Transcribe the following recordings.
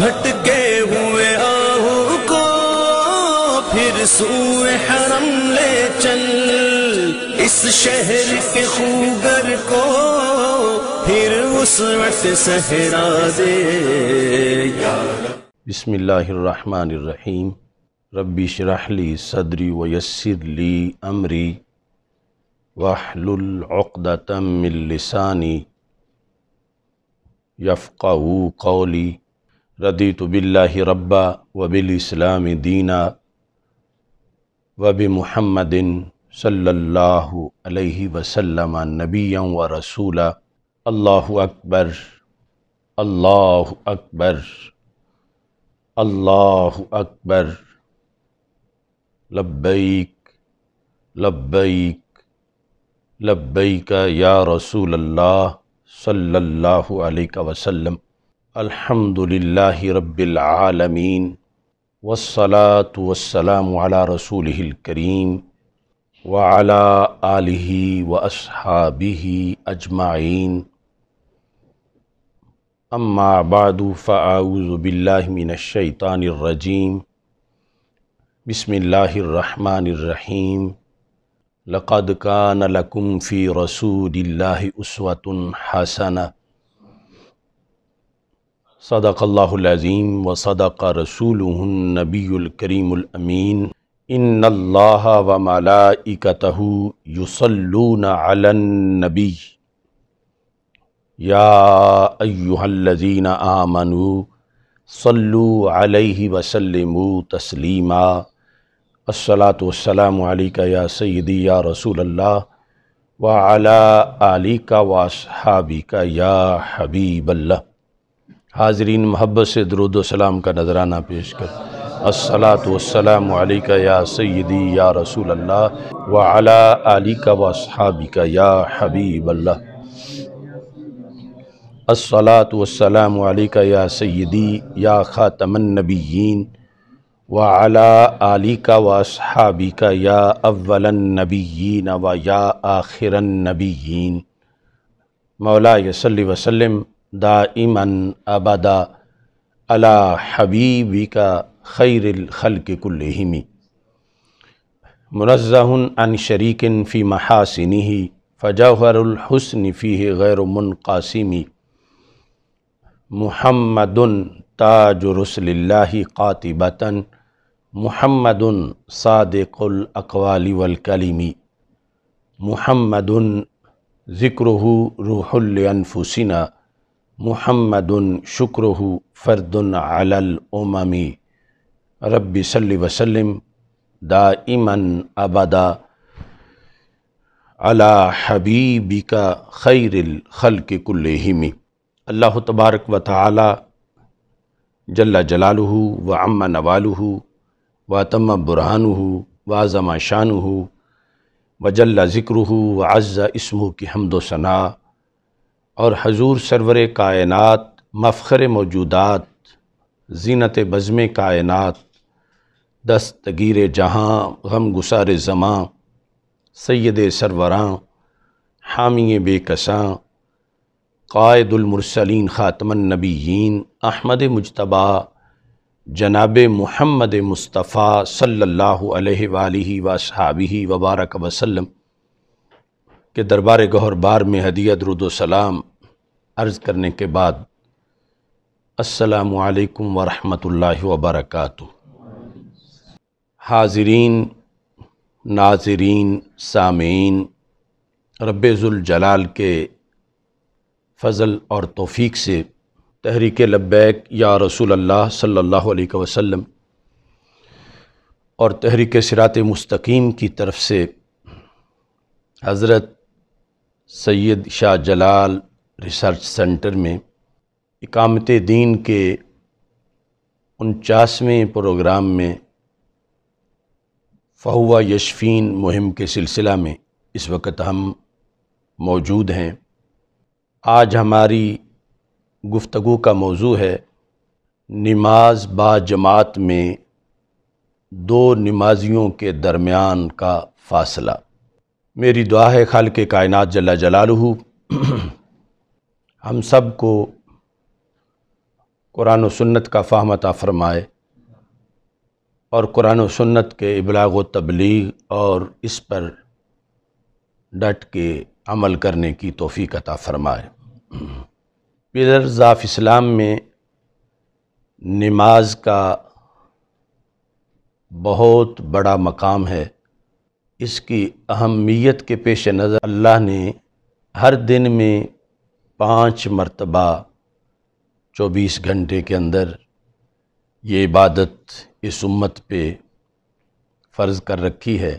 भटके हुए आहू को फिर सूए हरम ले चल इस शहर के खूगर को फिर उस वक्त सहरा दे बिस्मिल्लाहिर्रहमानिर्रहीम रब्बी शराहली सदरी वयसर ली अमरी वाहलुलतम लिसानी यफ़ा कौली रदी तो बिल्ला रब्बा वबिल इस्लाम दीना वब महमदिन सल्लल्लाहु अलैहि वसल्लम नबिया व रसूला अल्लाह अकबर अल्लाह अकबर अल्लाह अकबर लब्बैक लब्बैक लब्बैक या रसूल अल्लाह सल्लल्लाहु अलैहि वसल्लम अल्हम्दुलिल्लाहि रब्बिल आलमीन वस्सलातु वस्सलामु अला रसूलिहिल करीम व अला आलिहि व अस्हाबिहि अजमाइन अम्मा बादु फ़ाऊज़ु बिल्लाहि मिनश शैतानिर रजीम बिस्मिल्लाहिर रहमानिर रहीम लक़द कान लकुम फ़ी रसूलिल्लाहि उस्वतुन हसना सदक़ल्लाज़ीम व सदक़ रसूल नबीलकरीमीन इन अल्लाह व मलाइकतह युसल्लून अलन नबी या अयुहल्लजीन आमनु सल्लु अलैहि वसल्लमु तस्लीमा अस्सलातु वस्सलामु अलैका या सय्यदी या रसूल अल्लाह व अला आलिका व असहाबिका या हबीबल्लाह हाजरीन महब्बत से सलाम का नजराना पेश कर असलात वसलाम या सैदी या रसूल अल्लाह व अला अली का वहाबी या हबीब अल्लाह असलात वसलाम या सैदी या ख़ातमनबीन व अला आली का वहाबी या अव्वलनबीन व या आखिरनबीन मौला यसली वसलम दाइमन अबदा अला हबीबी का खैरखल के कुल्लहिमी मुनज़न शरीकिन फ़ी महासिनी ही फ़जहरहसन फ़ी गैरमनकासिमी महमदन ताज रसल्ला कातिबता महमद सादक़ुलकवाली वलकलीमी महमद ज़िक्र रूहलफुसिना मुहम्मद शुक्र फ़र्दन अलमी रबी सल्ल वसलम दाइमन अबदा अला हबीबी का खैरिल खल के कुल्लहिमी अल्लाह तबारक व ताली जल्ला जलालह व अम्मा नवालह व तम बुरहानह व आज़मा शानह व जल्ला ज़िक्र व अज़्ज़ा इसमू की हमदो सना और हजूर सरवर कायनत मफ़र मौजूदात जीनत बज़म कायनत दस्तगीर जहाँ गम गुसार जमां सैद सरवरां हामी बेकसां कायदुलमरसलिन नबीन अहमद मुशतबा जनाब महमद मुस्तफ़ा सल्ला वसाबी वबारक वसलम के दरबार गहर बार में हदिया दरुदोसलाम अर्ज़ करने के बाद असलकम वरहमल वबरक हाजरीन नाजरीन सामीन रबाल के फ़ज़ल और तोफ़ी से तहरीक लब्बैक या रसूल अल्लाह सल्लल्लाहु अलैहि वसल्लम और तहरीक सिरात मुस्तकीम की तरफ से हज़रत सैद शाह जलाल रिसर्च सेंटर में इकामत दीन के उनचासवें प्रोग्राम में फ़हुआ यशफ़ीन मुहिम के सिलसिला में इस वक्त हम मौजूद हैं आज हमारी गुफ्तु का मौजू है नमाज बाजमात में दो नमाजियों के दरमियान का फासला मेरी दुआ है खाल के कायनात जला जलालू हम सब को कुरान सन्नत का फ़ाहमता फ़रमाए और कुरान सन्नत के इबलाग व तबलीग और इस पर डट के अमल करने की तोफ़ीकता अता फ़रमाए पिलर ऑफ इस्लाम में नमाज का बहुत बड़ा मकाम है इसकी अहमियत के पेश नज़र अल्लाह ने हर दिन में पाँच मरतबा चौबीस घंटे के अंदर ये इबादत इस उम्मत पे फ़र्ज़ कर रखी है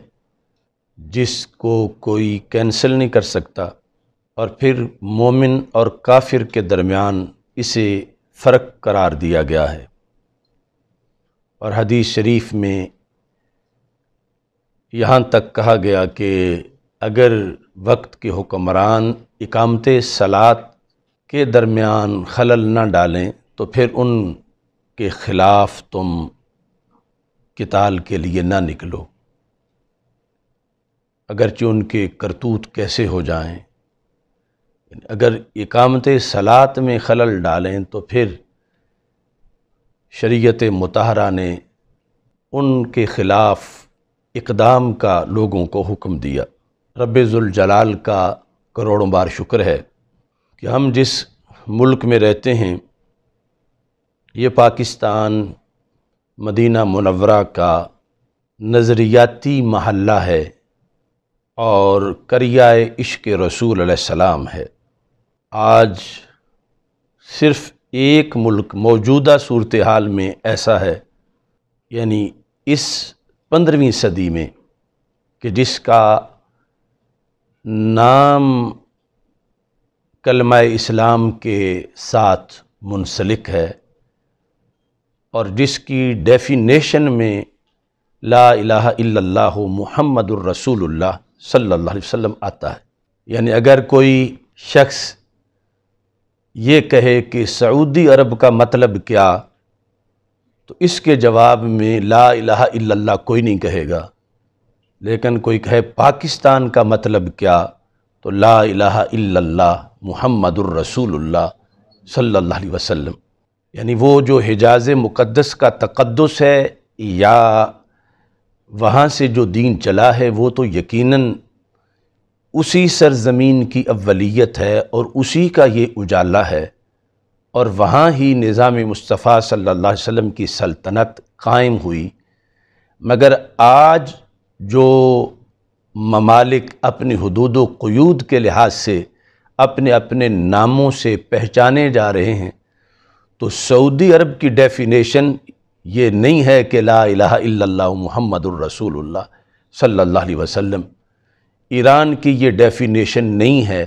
जिसको कोई कैंसिल नहीं कर सकता और फिर मोमिन और काफिर के दरमियान इसे फ़र्क करार दिया गया है और हदीस शरीफ में यहाँ तक कहा गया कि अगर वक्त के हुक्मरान इकामत सलात के दरमियान खलल ना डालें तो फिर उन के ख़िलाफ़ तुम किताल के लिए ना निकलो अगरचे उनके करतूत कैसे हो जाएं अगर इकामत सलात में खलल डालें तो फिर शरीयत मतहरा ने उनके ख़िलाफ़ इकदाम का लोगों को हुक्म दिया रब्ज़ुलजलाल का करोड़ों बार शुक्र है कि हम जिस मुल्क में रहते हैं ये पाकिस्तान मदीना मुनवरा का नज़रियाती महल्ला है और करियाए इश्क रसूल सलाम है आज सिर्फ़ एक मुल्क मौजूदा सूरत हाल में ऐसा है यानी इस पंद्रहवीं सदी में कि जिसका नाम कलमा इस्लाम के साथ मुनसलिक है और जिसकी डेफिनेशन में ला इला महमद रसूलुल्लाह सल्लल्लाहु अलैहि वसल्लम आता है यानी अगर कोई शख्स ये कहे कि सऊदी अरब का मतलब क्या तो इसके जवाब में ला इलाहा इल्लल्लाह कोई नहीं कहेगा लेकिन कोई कहे पाकिस्तान का मतलब क्या तो ला इलाहा मुहम्मदुर रसूलुल्लाह सल्लल्लाहु अलैहि वसल्लम यानी वो जो हिजाज मुक़दस का तकदस है या वहाँ से जो दीन चला है वो तो यकीनन उसी सरजमीन की अवलीत है और उसी का ये उजाला है और वहाँ ही निज़ाम मुस्तफ़ा सल्लल्लाहु अलैहि वसल्लम की सल्तनत कायम हुई मगर आज जो ममालिक अपनी हदूद क्यूद के लिहाज से अपने अपने नामों से पहचाने जा रहे हैं तो सऊदी अरब की डेफिनेशन ये नहीं है कि ला इला मोहम्मद रसूलुल्लाह सल्लल्लाहु अलैहि वसल्लम ईरान की ये डेफिनेशन नहीं है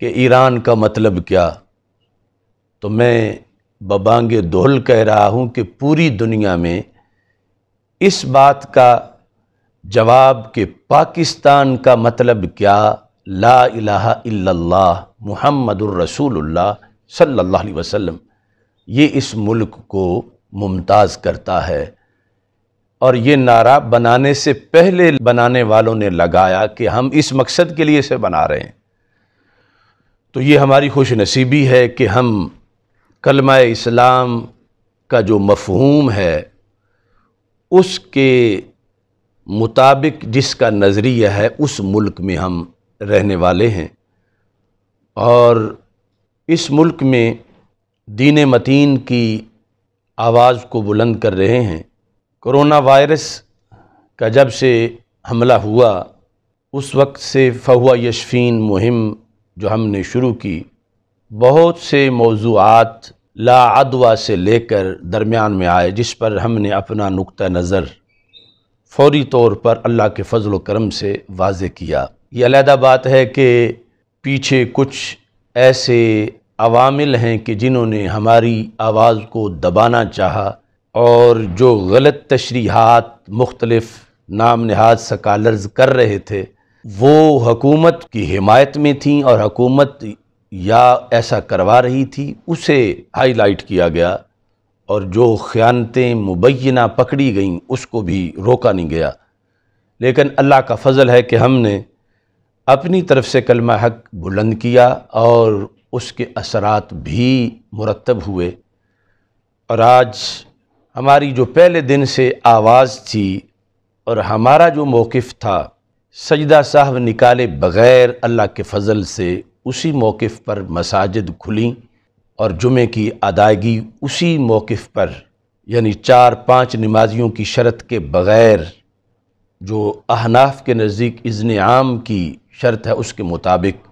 कि ईरान का मतलब क्या तो मैं बबांग दोहल कह रहा हूँ कि पूरी दुनिया में इस बात का जवाब के पाकिस्तान का मतलब क्या ला इलाहा इल्लल्लाह मुहम्मदुर रसूलुल्लाह सल्लल्लाहु अलैहि वसल्लम ये इस मुल्क को मुमताज़ करता है और ये नारा बनाने से पहले बनाने वालों ने लगाया कि हम इस मकसद के लिए इसे बना रहे हैं तो ये हमारी खुश नसीबी है कि हम कलमा इस्लाम का जो मफहूम है उसके मुताबिक जिसका नज़रिया है उस मुल्क में हम रहने वाले हैं और इस मुल्क में दीन मतीन की आवाज़ को बुलंद कर रहे हैं कोरोना वायरस का जब से हमला हुआ उस वक्त से फहुआ यशफ़ीन मुहिम जो हमने शुरू की बहुत से मौजूद लाअवा से लेकर दरमियान में आए जिस पर हमने अपना नुक़ नज़र फौरी तौर पर अल्लाह के फ़जल करम से वाज किया ये अलहदा बात है कि पीछे कुछ ऐसे अवामिल हैं कि जिन्होंने हमारी आवाज़ को दबाना चाहा और जो गलत तशरीहत मुख्तलफ़ नाम नहाद सकालर्स कर रहे थे वो हकूमत की हिमायत में थी और हकूमत या ऐसा करवा रही थी उसे हाईलाइट किया गया और जो ख़यानतें मुबैना पकड़ी गईं उसको भी रोका नहीं गया लेकिन अल्लाह का फ़ज़ल है कि हमने अपनी तरफ से कलमा हक बुलंद किया और उसके असरात भी मुरतब हुए और आज हमारी जो पहले दिन से आवाज़ थी और हमारा जो मौक़ था सजदा साहब निकाले बग़ैर अल्लाह के फ़ज़ल से उसी मौक़ पर मसाजिद खुलीं और जुमे की अदायगी उसी मौक़ पर यानी चार पाँच नमाजियों की शरत के बग़ैर जो अहनाफ के नज़दीक इज़न आम की शर्त है उसके मुताबिक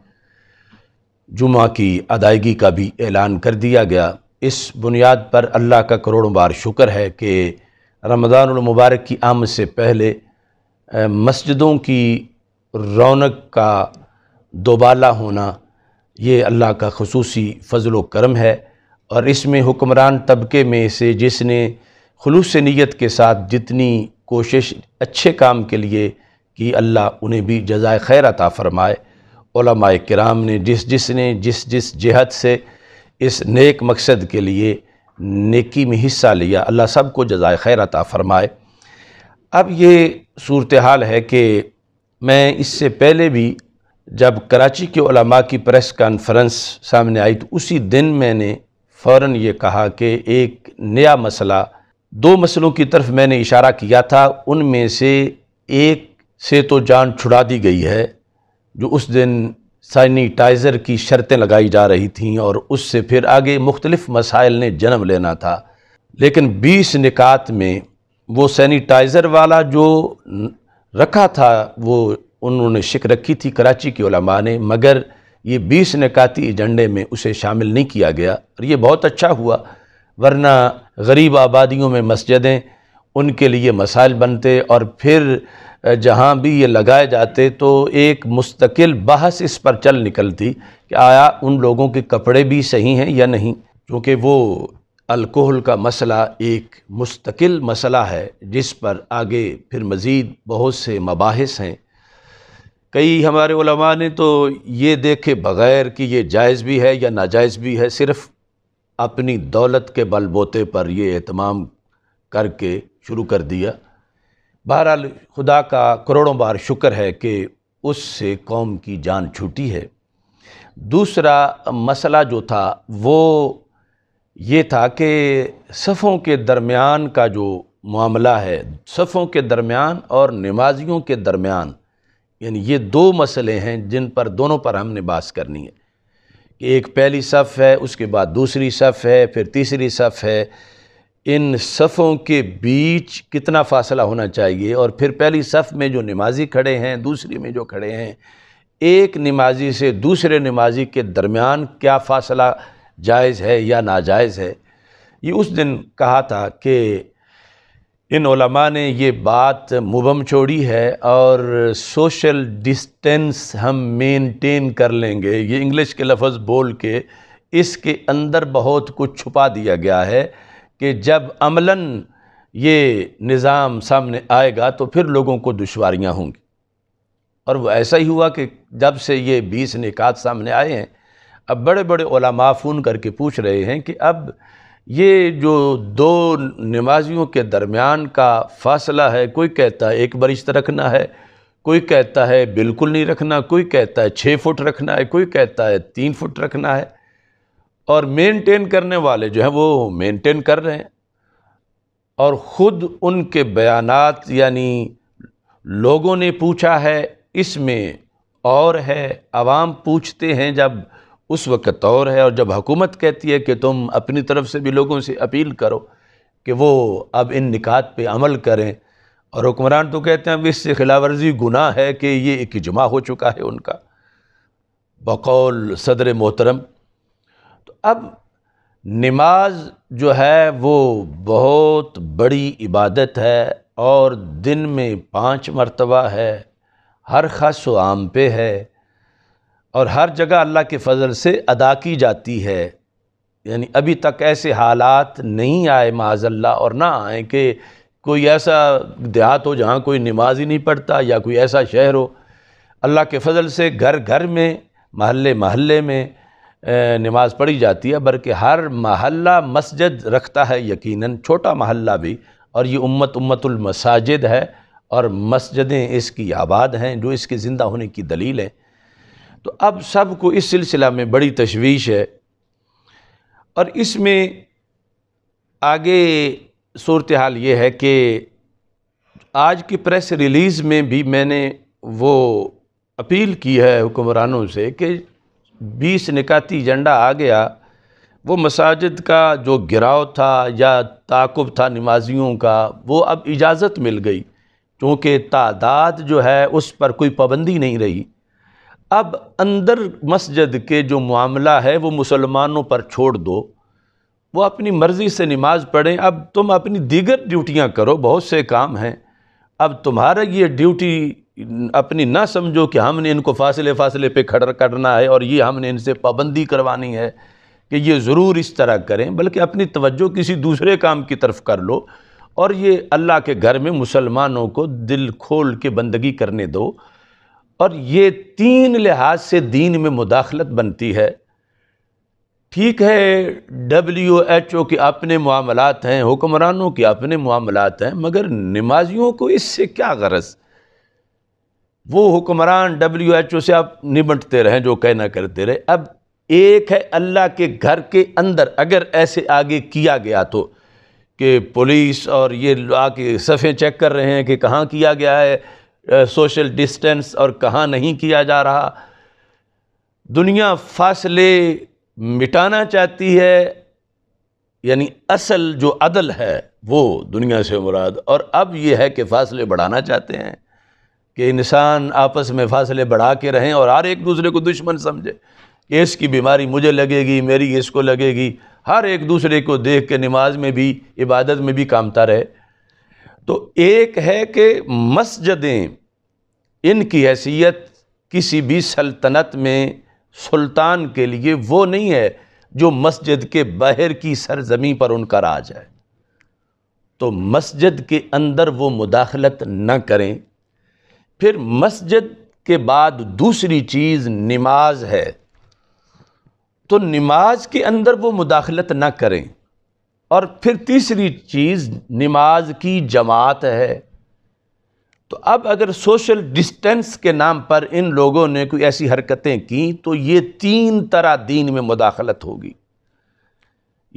जुमा की अदायगी का भी ऐलान कर दिया गया इस बुनियाद पर अल्लाह का करोड़ों बार शुक्र है कि रमज़ानमबारक की आमद से पहले मस्जिदों की रौनक का दोबाला होना ये अल्लाह का खसूसी फ़जल करम है और इसमें हुक्मरान तबके में से जिसने खलूस नीयत के साथ जितनी कोशिश अच्छे काम के लिए कि अल्लाह उन्हें भी जजाय खैर अता फ़रमाए कराम ने जिस जिसने जिस जिस जहत से इस नेक मकसद के लिए नेकी में हिस्सा लिया अल्लाह सब को जजाय खैर अता फ़रमाए अब ये सूरत हाल है कि मैं इससे पहले भी जब कराची के उलमा की प्रेस कॉन्फ्रेंस सामने आई तो उसी दिन मैंने फ़ौर ये कहा कि एक नया मसला दो मसलों की तरफ मैंने इशारा किया था उनमें से एक से तो जान छुड़ा दी गई है जो उस दिन सैनिटाइज़र की शर्तें लगाई जा रही थीं और उससे फिर आगे मुख्तलिफ़ मसाइल ने जन्म लेना था लेकिन बीस निकात में वो सैनिटाइज़र वाला जो रखा था वो उन्होंने शिक रखी थी कराची की ओलमा ने मगर ये बीस निकाती एजेंडे में उसे शामिल नहीं किया गया और ये बहुत अच्छा हुआ वरना गरीब आबादियों में मस्जिदें उनके लिए मसाइल बनते और फिर जहाँ भी ये लगाए जाते तो एक मुस्तकिल बहस इस पर चल निकलती कि आया उन लोगों के कपड़े भी सही हैं या नहीं क्योंकि वो अल्कोहल का मसला एक मुस्तकिल मसला है जिस पर आगे फिर मज़ीद बहुत से मबाहस हैं कई हमारे उलमा ने तो ये देखे बग़ैर कि ये जायज़ भी है या नाजायज़ भी है सिर्फ़ अपनी दौलत के बलबोते पर ये अहतमाम करके शुरू कर दिया बहरहाल खुदा का करोड़ों बार शुक्र है कि उससे कौम की जान छूटी है दूसरा मसला जो था वो ये था कि सफ़ों के दरमियान का जो मामला है सफ़ों के दरमियान और नमाजियों के दरमियान यानी ये दो मसले हैं जिन पर दोनों पर हमने बात करनी है कि एक पहली सफ़ है उसके बाद दूसरी सफ़ है फिर तीसरी सफ़ है इन सफ़ों के बीच कितना फ़ासला होना चाहिए और फिर पहली सफ़ में जो नमाजी खड़े हैं दूसरी में जो खड़े हैं एक नमाजी से दूसरे नमाजी के दरमियान क्या फ़ासला जायज़ है या नाजायज़ है ये उस दिन कहा था कि इन ओलमा ने ये बात मुबम छोड़ी है और सोशल डिस्टेंस हम मेंटेन कर लेंगे ये इंग्लिश के लफ्ज़ बोल के इसके अंदर बहुत कुछ छुपा दिया गया है कि जब अमलन ये निज़ाम सामने आएगा तो फिर लोगों को दुशारियाँ होंगी और वो ऐसा ही हुआ कि जब से ये बीस निकात सामने आए हैं अब बड़े बड़े ओलमा फ़ोन करके पूछ रहे हैं कि अब ये जो दो नमाजियों के दरमियान का फासला है कोई कहता है एक बरिश्त रखना है कोई कहता है बिल्कुल नहीं रखना कोई कहता है छः फुट रखना है कोई कहता है तीन फुट रखना है और मेंटेन करने वाले जो हैं वो मेंटेन कर रहे हैं और ख़ुद उनके बयानात यानी लोगों ने पूछा है इसमें और है आवाम पूछते हैं जब उस वक्त तौर है और जब हुकूमत कहती है कि तुम अपनी तरफ से भी लोगों से अपील करो कि वो अब इन निकात पे अमल करें और हुक्मरान तो कहते हैं अब इससे खिलावर्जी गुनाह है कि ये एक इजमा हो चुका है उनका बकौल सदर मोहतरम तो अब नमाज जो है वो बहुत बड़ी इबादत है और दिन में पाँच मरतबा है हर खास आम पे है और हर जगह अल्लाह के फ़ज़ल से अदा की जाती है यानी अभी तक ऐसे हालात नहीं आए माजल्ला और ना आए कि कोई ऐसा देहात हो जहाँ कोई नमाज ही नहीं पढ़ता या कोई ऐसा शहर हो अल्लाह के फ़ज़ल से घर घर में महल्ले महल्ले में नमाज पढ़ी जाती है बल्कि हर महल्ला मस्जिद रखता है यकीनन छोटा महल्ला भी और ये उम्मत उम्मतुल मसाजिद है और मस्जिदें इसकी आबाद हैं जो इसके ज़िंदा होने की दलील हैं तो अब सब को इस सिलसिला में बड़ी तशवीश है और इसमें आगे सूरत हाल ये है कि आज की प्रेस रिलीज़ में भी मैंने वो अपील की है हुक्मरानों से कि बीस निकाती एजेंडा आ गया वो मसाजिद का जो गिराव था या ताकुब था नमाजियों का वो अब इजाज़त मिल गई क्योंकि तादाद जो है उस पर कोई पाबंदी नहीं रही अब अंदर मस्जिद के जो मामला है वो मुसलमानों पर छोड़ दो वो अपनी मर्ज़ी से नमाज पढ़ें अब तुम अपनी दीगर ड्यूटियाँ करो बहुत से काम हैं अब तुम्हारा ये ड्यूटी अपनी ना समझो कि हमने इनको फासले फासले पे खड़ करना है और ये हमने इनसे पाबंदी करवानी है कि ये ज़रूर इस तरह करें बल्कि अपनी तवज्जो किसी दूसरे काम की तरफ कर लो और ये अल्लाह के घर में मुसलमानों को दिल खोल के बंदगी करने दो और ये तीन लिहाज से दीन में मुदाखलत बनती है ठीक है डब्ल्यू एच ओ के अपने मामलात हैं हुक्मरानों के अपने मामलात हैं मगर नमाजियों को इससे क्या गरज वो हुक्मरान डब्ल्यू एच ओ से आप निमटते रहें जो कहना करते रहे अब एक है अल्लाह के घर के अंदर अगर ऐसे आगे किया गया तो कि पुलिस और ये आके सफ़े चेक कर रहे हैं कि कहाँ किया गया है सोशल डिस्टेंस और कहाँ नहीं किया जा रहा दुनिया फासले मिटाना चाहती है यानी असल जो अदल है वो दुनिया से मुराद और अब ये है कि फासले बढ़ाना चाहते हैं कि इंसान आपस में फासले बढ़ा के रहें और हर एक दूसरे को दुश्मन समझे इसकी बीमारी मुझे लगेगी मेरी इसको लगेगी हर एक दूसरे को देख के नमाज में भी इबादत में भी कामता रहे तो एक है कि मस्जिदें इनकी हैसियत किसी भी सल्तनत में सुल्तान के लिए वो नहीं है जो मस्जिद के बाहर की सरजमी पर उनका राज है तो मस्जिद के अंदर वो मुदाखलत न करें फिर मस्जिद के बाद दूसरी चीज़ नमाज है तो नमाज के अंदर वो मुदाखलत ना करें और फिर तीसरी चीज़ नमाज की जमात है तो अब अगर सोशल डिस्टेंस के नाम पर इन लोगों ने कोई ऐसी हरकतें की तो ये तीन तरह दीन में मुदाखलत होगी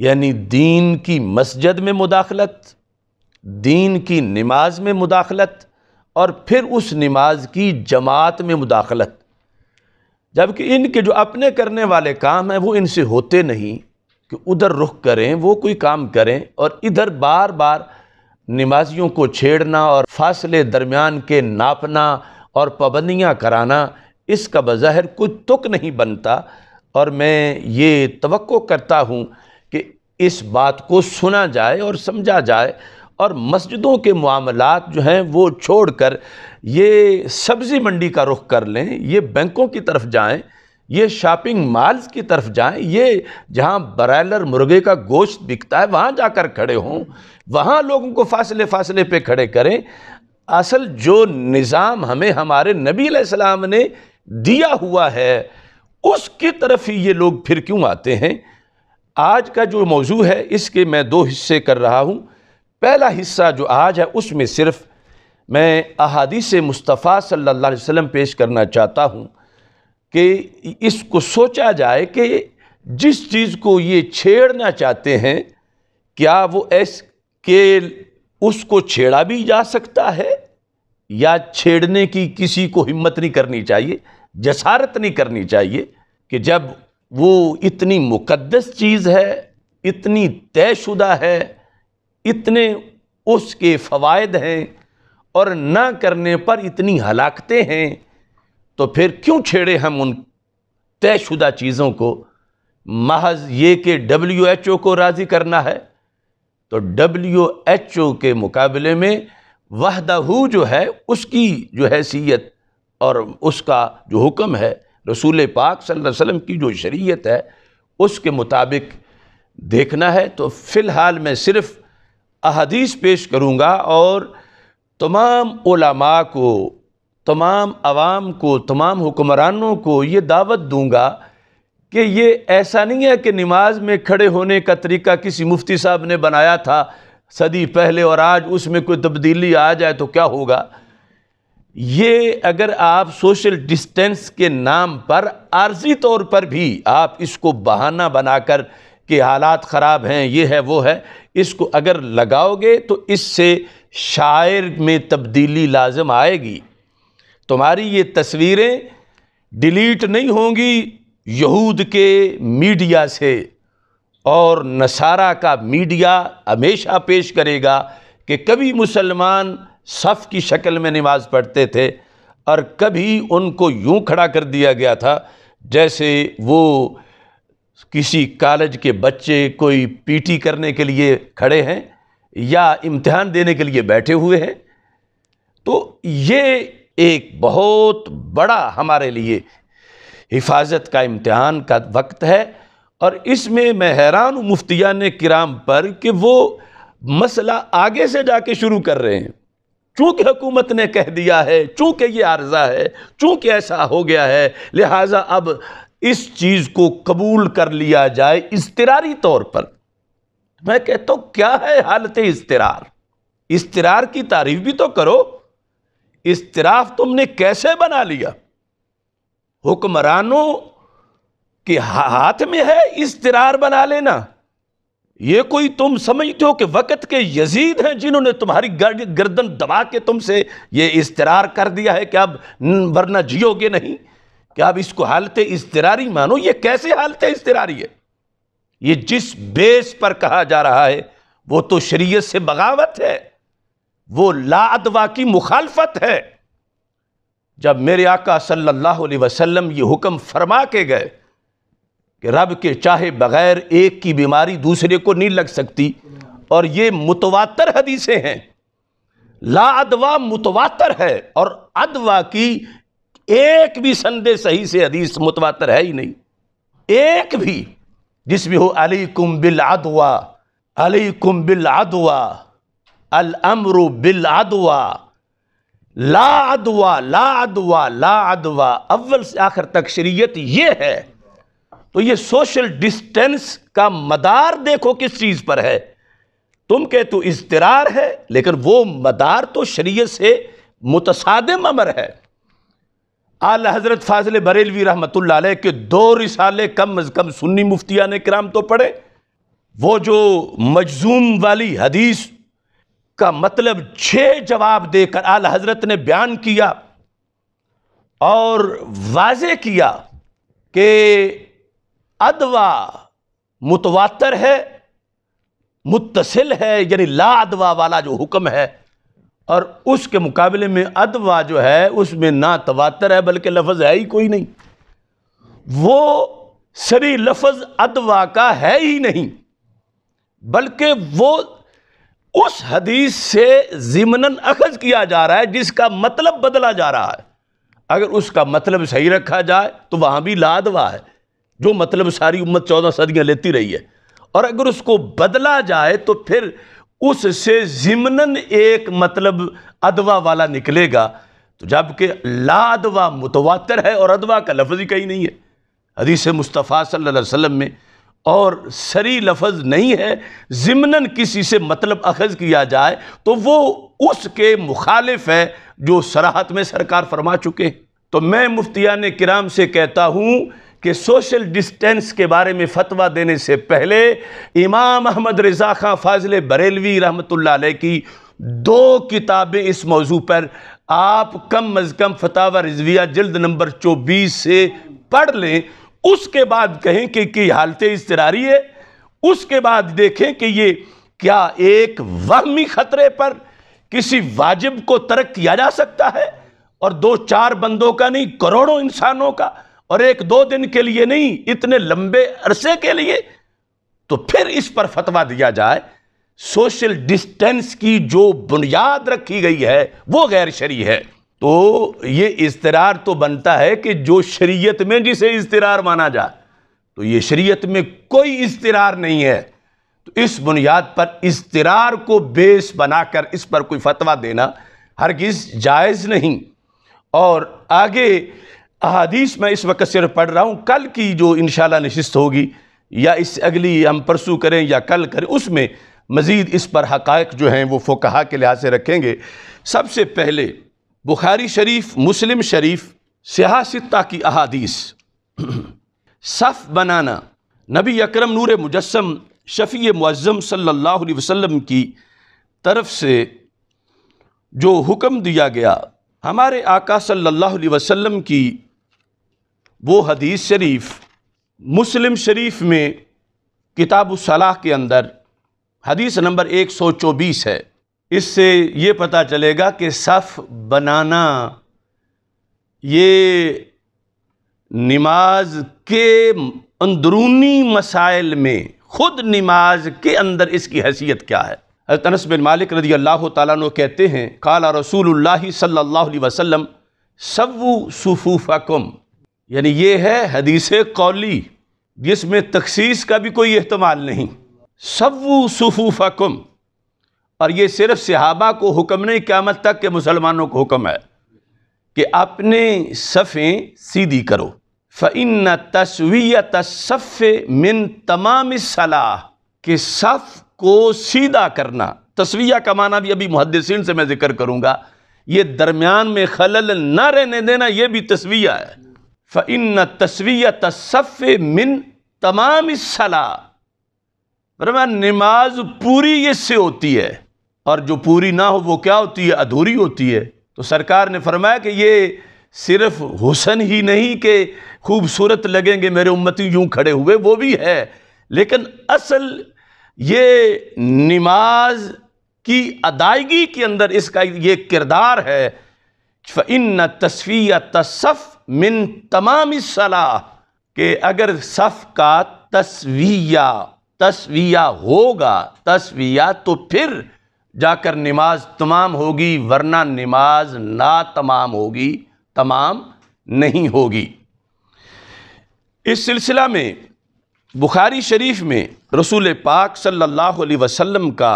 यानी दीन की मस्जिद में मुदाखलत दीन की नमाज में मुदाखलत और फिर उस नमाज की जमात में मुदाखलत जबकि इनके जो अपने करने वाले काम हैं वो इनसे होते नहीं कि उधर रुख करें वो कोई काम करें और इधर बार बार नमाजियों को छेड़ना और फासले दरमियान के नापना और पाबंदियाँ कराना इसका बज़ाहिर कुछ तुक नहीं बनता और मैं ये तो करता हूँ कि इस बात को सुना जाए और समझा जाए और मस्जिदों के मामलात जो हैं वो छोड़ कर ये सब्ज़ी मंडी का रुख कर लें ये बैंकों की तरफ जाएँ ये शॉपिंग मॉल्स की तरफ जाएं ये जहां ब्रायलर मुर्गे का गोश्त बिकता है वहां जाकर खड़े हों वहां लोगों को फासले फासले पे खड़े करें असल जो निज़ाम हमें हमारे नबी सलाम ने दिया हुआ है उसकी तरफ ही ये लोग फिर क्यों आते हैं आज का जो मौजू है इसके मैं दो हिस्से कर रहा हूँ पहला हिस्सा जो आज है उसमें सिर्फ मैं अहादी से मुस्तफ़ा सल्ला वसम पेश करना चाहता हूँ कि इसको सोचा जाए कि जिस चीज़ को ये छेड़ना चाहते हैं क्या वो ऐस के उसको छेड़ा भी जा सकता है या छेड़ने की किसी को हिम्मत नहीं करनी चाहिए जसारत नहीं करनी चाहिए कि जब वो इतनी मुकद्दस चीज़ है इतनी तयशुदा है इतने उसके फ़वाद हैं और ना करने पर इतनी हलाकतें हैं तो फिर क्यों छेड़े हम उन तयशुदा चीज़ों को महज ये कि डब्ल्यू एच ओ को राज़ी करना है तो डब्ल्यू एच ओ के मुकाबले में वहदहू जो है उसकी जो हैसियत और उसका जो हुक्म है रसूल पाक सल्लल्लाहु अलैहि वसल्लम की जो शरीयत है उसके मुताबिक देखना है तो फ़िलहाल मैं सिर्फ़ अहदीस पेश करूँगा और तमाम को तमाम आवाम को तमाम हुक्मरानों को ये दावत दूंगा कि ये ऐसा नहीं है कि नमाज में खड़े होने का तरीका किसी मुफ्ती साहब ने बनाया था सदी पहले और आज उसमें कोई तब्दीली आ जाए तो क्या होगा ये अगर आप सोशल डिस्टेंस के नाम पर आर्जी तौर पर भी आप इसको बहाना बनाकर कि हालात ख़राब हैं ये है वो है इसको अगर लगाओगे तो इससे शायर में तब्दीली लाजम आएगी तुम्हारी ये तस्वीरें डिलीट नहीं होंगी यहूद के मीडिया से और नसारा का मीडिया हमेशा पेश करेगा कि कभी मुसलमान सफ़ की शक्ल में नमाज़ पढ़ते थे और कभी उनको यूं खड़ा कर दिया गया था जैसे वो किसी कॉलेज के बच्चे कोई पीटी करने के लिए खड़े हैं या इम्तिहान देने के लिए बैठे हुए हैं तो ये एक बहुत बड़ा हमारे लिए हिफाजत का इम्तहान का वक्त है और इसमें मैं हैरान हूँ ने किराम पर कि वो मसला आगे से जाके शुरू कर रहे हैं चूँकि हुकूमत ने कह दिया है चूँकि ये आर्जा है चूँकि ऐसा हो गया है लिहाजा अब इस चीज़ को कबूल कर लिया जाए इसतरारी तौर पर मैं कहता हूँ क्या है हालत इसतरार इसतरार की तारीफ भी तो करो इसतराफ तुमने कैसे बना लिया हुक्मरानों के हाथ में है इसतरार बना लेना ये कोई तुम समझते हो कि वक़्त के यजीद हैं जिन्होंने तुम्हारी गर्दन दबा के तुमसे ये इसतरार कर दिया है कि अब वरना जियोगे नहीं क्या अब इसको हालत इसतरारी मानो ये कैसे हालत इसतरारी है ये जिस बेस पर कहा जा रहा है वो तो शरीयत से बगावत है वो लादवा की मुखालफत है जब मेरे आका सल्लल्लाहु अलैहि वसल्लम ये हुक्म फरमा के गए कि रब के चाहे बग़ैर एक की बीमारी दूसरे को नहीं लग सकती और ये मुतवातर हदीसें हैं ला अदवा मुतवातर है और अदवा की एक भी संदे सही से हदीस मुतवातर है ही नहीं एक भी जिसमें हो अली कुम बिल अदवा अली कुम बिल अदवा अलअमरु बिल अदवा ला अदवा ला अदवा ला अदवा अव्वल से आखिर तक शरीयत ये है तो ये सोशल डिस्टेंस का मदार देखो किस चीज़ पर है तुम के तो इसतरार है लेकिन वो मदार तो शरीय से मुतसादम अमर है आल हज़रत फाजिल बरेलवी रहमत के दो रिसाले कम अज़ कम सुन्नी मुफ्तिया ने क्राम तो पढ़े वो जो मजजूम वाली हदीस का मतलब छह जवाब देकर आल हजरत ने बयान किया और वाज किया कि अदवा मुतवातर है मुतसिल है यानी ला अदवा वाला जो हुक्म है और उसके मुकाबले में अदवा जो है उसमें ना तवातर है बल्कि लफज है ही कोई नहीं वो सरी लफज अदवा का है ही नहीं बल्कि वो उस हदीस से ज़िमनन अखज किया जा रहा है जिसका मतलब बदला जा रहा है अगर उसका मतलब सही रखा जाए तो वहाँ भी लादवा है जो मतलब सारी उम्मत चौदह सदियाँ लेती रही है और अगर उसको बदला जाए तो फिर उससे ज़िमनन एक मतलब अदवा वाला निकलेगा तो जबकि लादवा मुतवातर है और अदवा का लफ्ज़ ही कहीं नहीं है हदीस मुस्तफ़ा सल्लल्लाहु में और सरी लफज नहीं है ज़िमनन किसी से मतलब अखज़ किया जाए तो वो उसके मुखालिफ है जो सराहत में सरकार फरमा चुके तो मैं मुफ्तियान किराम से कहता हूँ कि सोशल डिस्टेंस के बारे में फतवा देने से पहले इमाम अहमद रज़ा खां फाजिल बरेलवी रहमत की दो किताबें इस मौजू पर आप कम अज़ कम फतावा रिजविया जल्द नंबर चौबीस से पढ़ लें उसके बाद कहें कि, हालतें इस तरह है उसके बाद देखें कि ये क्या एक वहमी ख़तरे पर किसी वाजिब को तर्क किया जा सकता है और दो चार बंदों का नहीं करोड़ों इंसानों का और एक दो दिन के लिए नहीं इतने लंबे अरसे के लिए तो फिर इस पर फतवा दिया जाए सोशल डिस्टेंस की जो बुनियाद रखी गई है वो गैर शरी है तो ये इसतरार तो बनता है कि जो शरीयत में जिसे इसतरार माना जाए तो ये शरीयत में कोई इसतरार नहीं है तो इस बुनियाद पर इसतरार को बेस बनाकर इस पर कोई फतवा देना हरगिज़ जायज़ नहीं और आगे अहादीस मैं इस वक्त सिर्फ पढ़ रहा हूँ कल की जो इन नशिस्त होगी या इस अगली हम परसू करें या कल करें उसमें मज़ीद इस पर हक़ जो हैं वो फोकहा के लिहाज से रखेंगे सबसे पहले बुखारी शरीफ मुस्लिम शरीफ सियासता की अहादीस सफ़ बनाना नबी अकरम नूर मुजस्म शफ़ी मुज़म सल्लल्लाहु अलैहि वसल्लम की तरफ से जो हुक्म दिया गया हमारे आका सल्लल्लाहु अलैहि वसल्लम की वो हदीस शरीफ मुस्लिम शरीफ में किताब सलाह के अंदर हदीस नंबर एक सौ चौबीस है इससे ये पता चलेगा कि सफ़ बनाना ये नमाज के अंदरूनी मसाइल में ख़ुद नमाज के अंदर इसकी हैसियत क्या है तनस बिन मालिक रजी अल्लाह तु कहते हैं काला रसूल सल्ला वसम सवु सफ़ूफ़ुम यानी ये है हदीस कौली जिसमें तखसीस का भी कोई अहतमाल नहीं सवु सफ़ूफ़ुम और ये सिर्फ सिहाबा को हुक्म नहीं क्यामत तक के मुसलमानों को हुक्म है कि अपने सफ़ें सीधी करो फ़िन तस्वीत सफ़ मिन तमाम सलाह के सफ़ को सीधा करना तस्वीया का माना भी अभी मुहदसिन से मैं ज़िक्र करूँगा ये दरमियान में खलल न रहने देना यह भी तस्वीया है फ़िन तस्वीत सफ़ मिन तमाम सलाह नमाज पूरी इससे होती है और जो पूरी ना हो वो क्या होती है अधूरी होती है तो सरकार ने फरमाया कि ये सिर्फ हुसन ही नहीं के खूबसूरत लगेंगे मेरे उम्मती यूँ खड़े हुए वो भी है लेकिन असल ये नमाज की अदायगी के अंदर इसका ये किरदार है फ़िन तस्वीर तसफ़ मिन तमाम सलाह के अगर सफ़ का तस्वीया तस्वीया होगा तस्वीया तो फिर जाकर नमाज तमाम होगी वरना नमाज ना तमाम होगी तमाम नहीं होगी इस सिलसिला में बुखारी शरीफ में रसूल पाक सल्लल्लाहु अलैहि वसल्लम का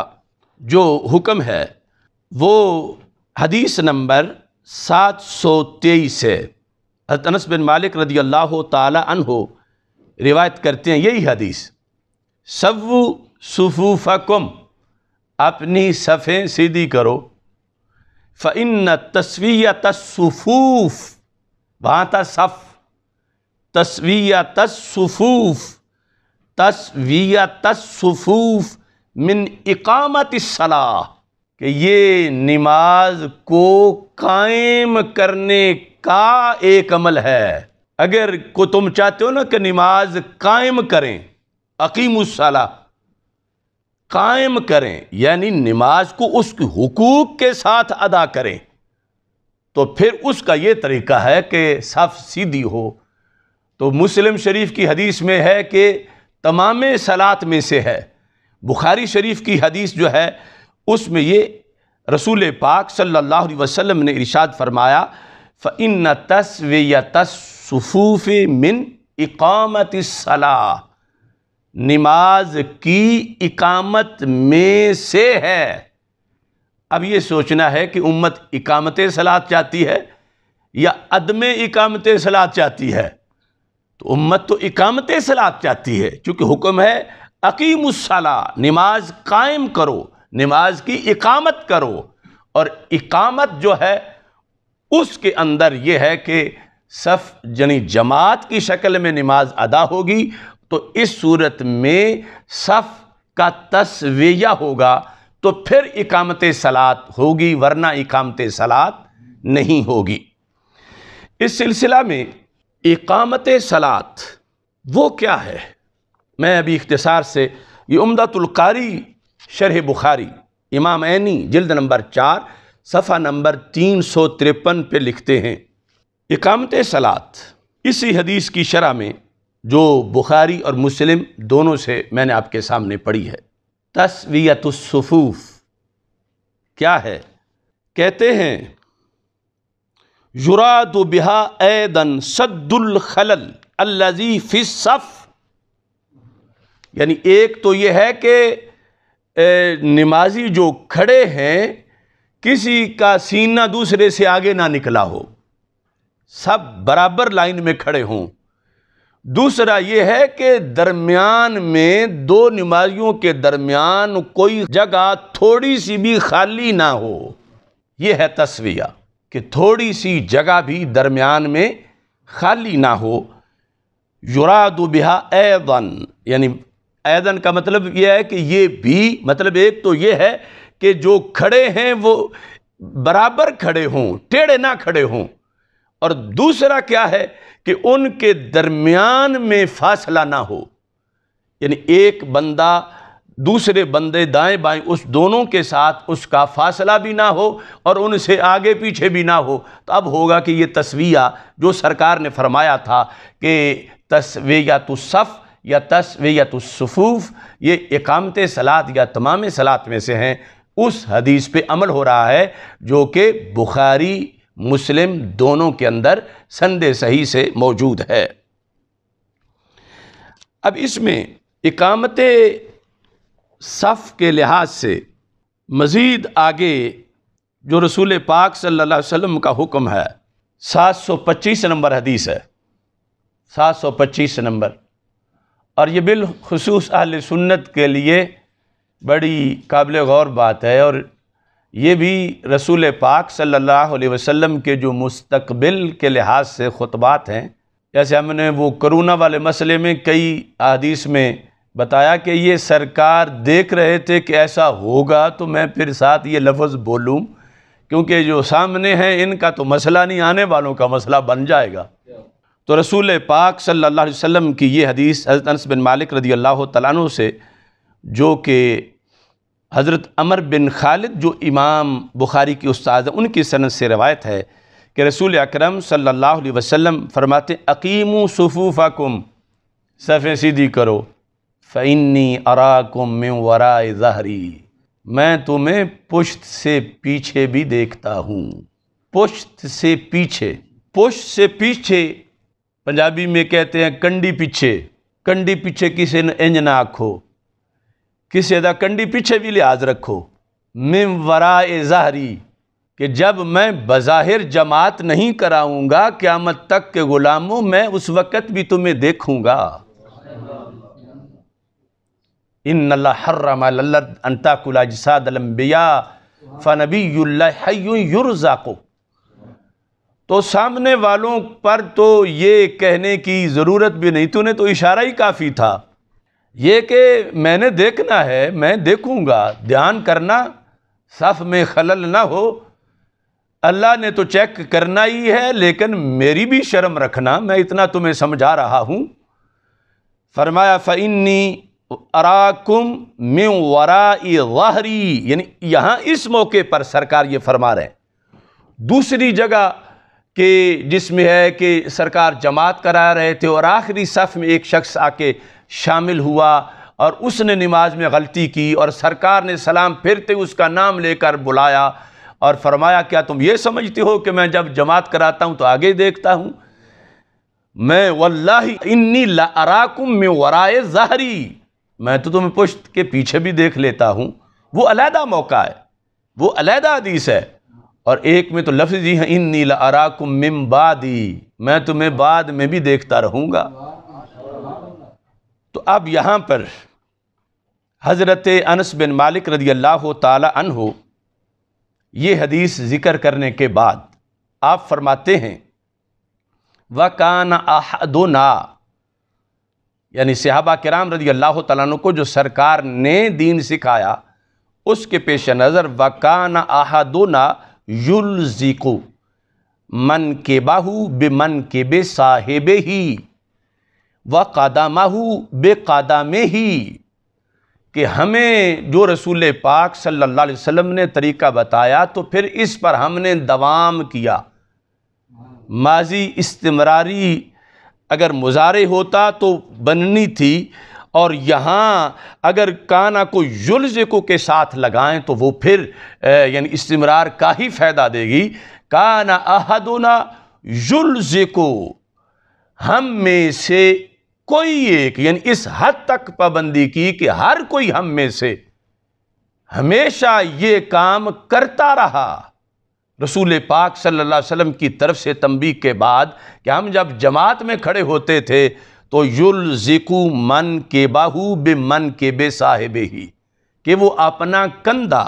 जो हुक्म है वो हदीस नंबर सात सौ तेईस है अनस बिन मालिक रदी अल्लाह तहो रिवायत करते हैं यही हदीस सवु सफ़ूफ़म अपनी सफ़ें सीधी करो फ़िन तस्वीया तस्फूफ वहाँ था सफ़ तस्वीया तस्फूफ तस्वीया तस्फूफ मिन इकामत सलाह कि ये नमाज को कायम करने का एक अमल है अगर को तुम चाहते हो ना कि नमाज कायम करें अकीमुसला कायम करें यानी नमाज को उसके हुकूक के साथ अदा करें तो फिर उसका ये तरीका है कि सफ़ सीधी हो तो मुस्लिम शरीफ की हदीस में है कि तमाम सलात में से है बुखारी शरीफ की हदीस जो है उसमें ये रसूल पाक सल्लल्लाहु अलैहि वसल्लम ने इरशाद फरमाया फ़िन तस्व या तस्फूफ मिन इकामत सलाह नमाज की इकामत में से है अब ये सोचना है कि उम्मत इकामत सलात चाहती है या अदम इकामत सलात चाहती है तो उम्मत तो इकामत सलात चाहती है चूंकि हुक्म है उसला नमाज कायम करो नमाज की इकामत करो और इकामत जो है उसके अंदर ये है कि सफ़ यानी जमात की शक्ल में नमाज अदा होगी तो इस सूरत में सफ़ का तस्वैया होगा तो फिर इकामत सलात होगी वरना इकामत सलात नहीं होगी इस सिलसिला में इकामत सलात वो क्या है मैं अभी इख्तसार से ये उमदातुल्कारी शरह बुखारी इमाम ऐनी जल्द नंबर चार सफ़ा नंबर तीन सौ तिरपन पर लिखते हैं इकामत सलात इसी हदीस की शरह में जो बुखारी और मुस्लिम दोनों से मैंने आपके सामने पढ़ी है तस्वीयतुसफ़ूफ़ क्या है कहते हैं युराद बिहा ए सद्दुल खलल अल्लाजी यानी एक तो यह है कि नमाजी जो खड़े हैं किसी का सीना दूसरे से आगे ना निकला हो सब बराबर लाइन में खड़े हों दूसरा ये है कि दरमियान में दो नमाजियों के दरमियान कोई जगह थोड़ी सी भी खाली ना हो यह है तस्विया कि थोड़ी सी जगह भी दरमियान में खाली ना हो युरादु बिहा ऐदन यानी ऐदन का मतलब यह है कि ये भी मतलब एक तो ये है कि जो खड़े हैं वो बराबर खड़े हों टेढ़े ना खड़े हों और दूसरा क्या है कि उनके दरमियान में फासला ना हो यानी एक बंदा दूसरे बंदे दाएं बाएं उस दोनों के साथ उसका फासला भी ना हो और उनसे आगे पीछे भी ना हो तो अब होगा कि ये तस्वीया जो सरकार ने फरमाया था कि तस्वीया तो सफ़ या तस्वीया तो सफ़ूफ़ ये एकामत सलात या तमाम सलात में से हैं उस हदीस पे अमल हो रहा है जो कि बुखारी मुस्लिम दोनों के अंदर संद सही से मौजूद है अब इसमें इकामत सफ़ के लिहाज से मज़ीद आगे जो रसूल पाक सल्लल्लाहु अलैहि वसल्लम का हुक्म है 725 नंबर हदीस है 725 नंबर और ये बिलखसूस अहल सुन्नत के लिए बड़ी काबिल गौर बात है और ये भी रसूल पाक सल्लल्लाहु अलैहि वसल्लम के जो मुस्तकबिल के लिहाज से ख़ुतबात हैं जैसे हमने वो करोना वाले मसले में कई अदीस में बताया कि ये सरकार देख रहे थे कि ऐसा होगा तो मैं फिर साथ ये लफ्ज़ बोलूँ क्योंकि जो सामने हैं इनका तो मसला नहीं आने वालों का मसला बन जाएगा तो रसूल पाक सल्लल्लाहु अलैहि वसल्लम की ये हदीस हज़रत अनस बिन मालिक रदी अल्लाह तला से जो कि हज़रत अमर बिन खालिद जो इमाम बुखारी के उस्ताद हैं उनकी सनद से रवायत है कि रसूल अकरम सल्लल्लाहु अलैहि वसल्लम फरमाते अकीम सफ़ूफ़ाकुम सफ़े सीधी करो फ़ैनी अराकुम में वरा जहरी मैं तुम्हें पुश्त से पीछे भी देखता हूँ पुश्त से पीछे पुश्त से पीछे पंजाबी में कहते हैं कंडी पीछे कंडी पीछे किसी ने इंज ना आखो किसी का कंडी पीछे भी लिहाज रखो मिम वरा ज़ाहरी कि जब मैं बज़ाहिर जमात नहीं कराऊंगा क़्यामत तक के ग़ुलामों मैं उस वक़्त भी तुम्हें देखूँगा इन हर्रमताकुलसादलम्बिया फ़नबीयुल्लाको तो सामने वालों पर तो ये कहने की ज़रूरत भी नहीं तूने तो इशारा ही काफ़ी था ये कि मैंने देखना है मैं देखूँगा ध्यान करना सफ़ में खलल ना हो अल्लाह ने तो चेक करना ही है लेकिन मेरी भी शर्म रखना मैं इतना तुम्हें समझा रहा हूँ फरमाया फ़ैनी अराकुम में वराई वाहरी यानी यहाँ इस मौके पर सरकार ये फरमा रहे हैं दूसरी जगह के जिसमें है कि सरकार जमात करा रहे थे और आखिरी सफ़ में एक शख्स आके शामिल हुआ और उसने नमाज में गलती की और सरकार ने सलाम फिरते उसका नाम लेकर बुलाया और फरमाया क्या तुम ये समझते हो कि मैं जब जमात कराता हूँ तो आगे देखता हूँ मैं वल्ला इन्नी लराकुम में वराए जहरी मैं तो तुम्हें पुश्त के पीछे भी देख लेता हूँ वो अलहदा मौका है वो अलहदा हदीस है और एक में तो लफ्ज़ ही है इन्नी अराकुम मिम बादी मैं तुम्हें बाद में भी देखता रहूँगा तो अब यहाँ पर हज़रत अनस बिन मालिक रदी अल्लाह तहो ये हदीस ज़िक्र करने के बाद आप फरमाते हैं आहदो ना यानी सहाबा कराम रदी अल्लाह तु को जो सरकार ने दीन सिखाया उसके पेश नज़र वकान ना युलजिको मन के बाहू बे मन के बे साहेबे ही व कादामाहू बेकादा में ही कि हमें जो रसूल पाक सल्लल्लाहु अलैहि वसल्लम ने तरीका बताया तो फिर इस पर हमने दवाम किया माजी इस्तमरारी अगर मुजारे होता तो बननी थी और यहाँ अगर काना को युलजको के साथ लगाएं तो वो फिर यानी इस्तमरार का ही फ़ायदा देगी काना अहदना युलजको हम में से कोई एक यानी इस हद तक पाबंदी की कि हर कोई हम में से हमेशा ये काम करता रहा रसूल पाक सल्लल्लाहु अलैहि वसल्लम की तरफ से तंबी के बाद कि हम जब जमात में खड़े होते थे तो युलजिकू मन के बाहू बे मन के बे साहेब ही कि वो अपना कंधा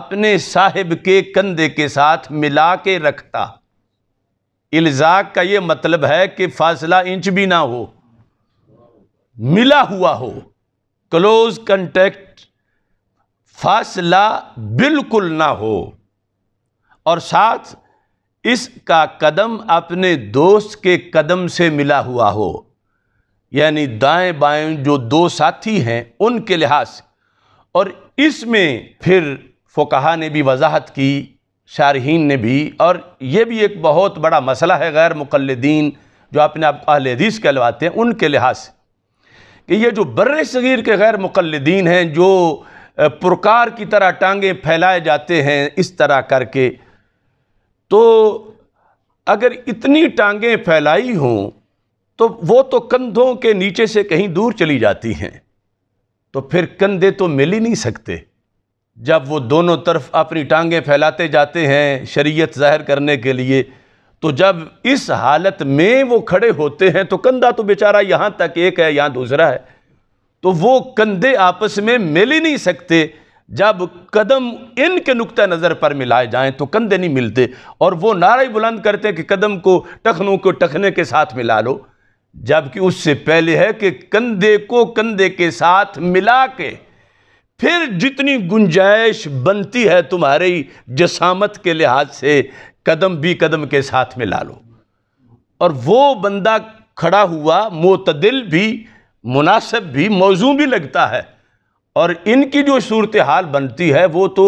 अपने साहिब के कंधे के साथ मिला के रखता इल्ज़ाक का ये मतलब है कि फासला इंच भी ना हो मिला हुआ हो क्लोज कंटेक्ट फासला बिल्कुल ना हो और साथ इसका कदम अपने दोस्त के कदम से मिला हुआ हो यानी दाएं बाएं जो दो साथी हैं उनके लिहाज और इसमें फिर फोकहा ने भी वजाहत की शारहन ने भी और ये भी एक बहुत बड़ा मसला है गैर मुकलदीन जो अपने आप अहल हदीस कहलवाते हैं उनके लिहाज से कि ये जो बर सग़ीर के गैर मुकलदीन हैं जो पुरकार की तरह टांगे फैलाए जाते हैं इस तरह करके तो अगर इतनी टांगें फैलाई हों तो वो तो कंधों के नीचे से कहीं दूर चली जाती हैं तो फिर कंधे तो मिल ही नहीं सकते जब वो दोनों तरफ अपनी टांगें फैलाते जाते हैं शरीयत ज़ाहिर करने के लिए तो जब इस हालत में वो खड़े होते हैं तो कंधा तो बेचारा यहाँ तक एक है यहाँ दूसरा है तो वो कंधे आपस में मिल ही नहीं सकते जब कदम इनके नुक़ नज़र पर मिलाए जाएं तो कंधे नहीं मिलते और वो नारा ही बुलंद करते हैं कि कदम को टखनों को टखने के साथ मिला लो जबकि उससे पहले है कि कंधे को कंधे के साथ मिला के फिर जितनी गुंजाइश बनती है तुम्हारी जसामत के लिहाज से कदम भी कदम के साथ में ला लो और वो बंदा खड़ा हुआ मोतदिल भी मुनासिब भी मौजू भी लगता है और इनकी जो सूरत हाल बनती है वो तो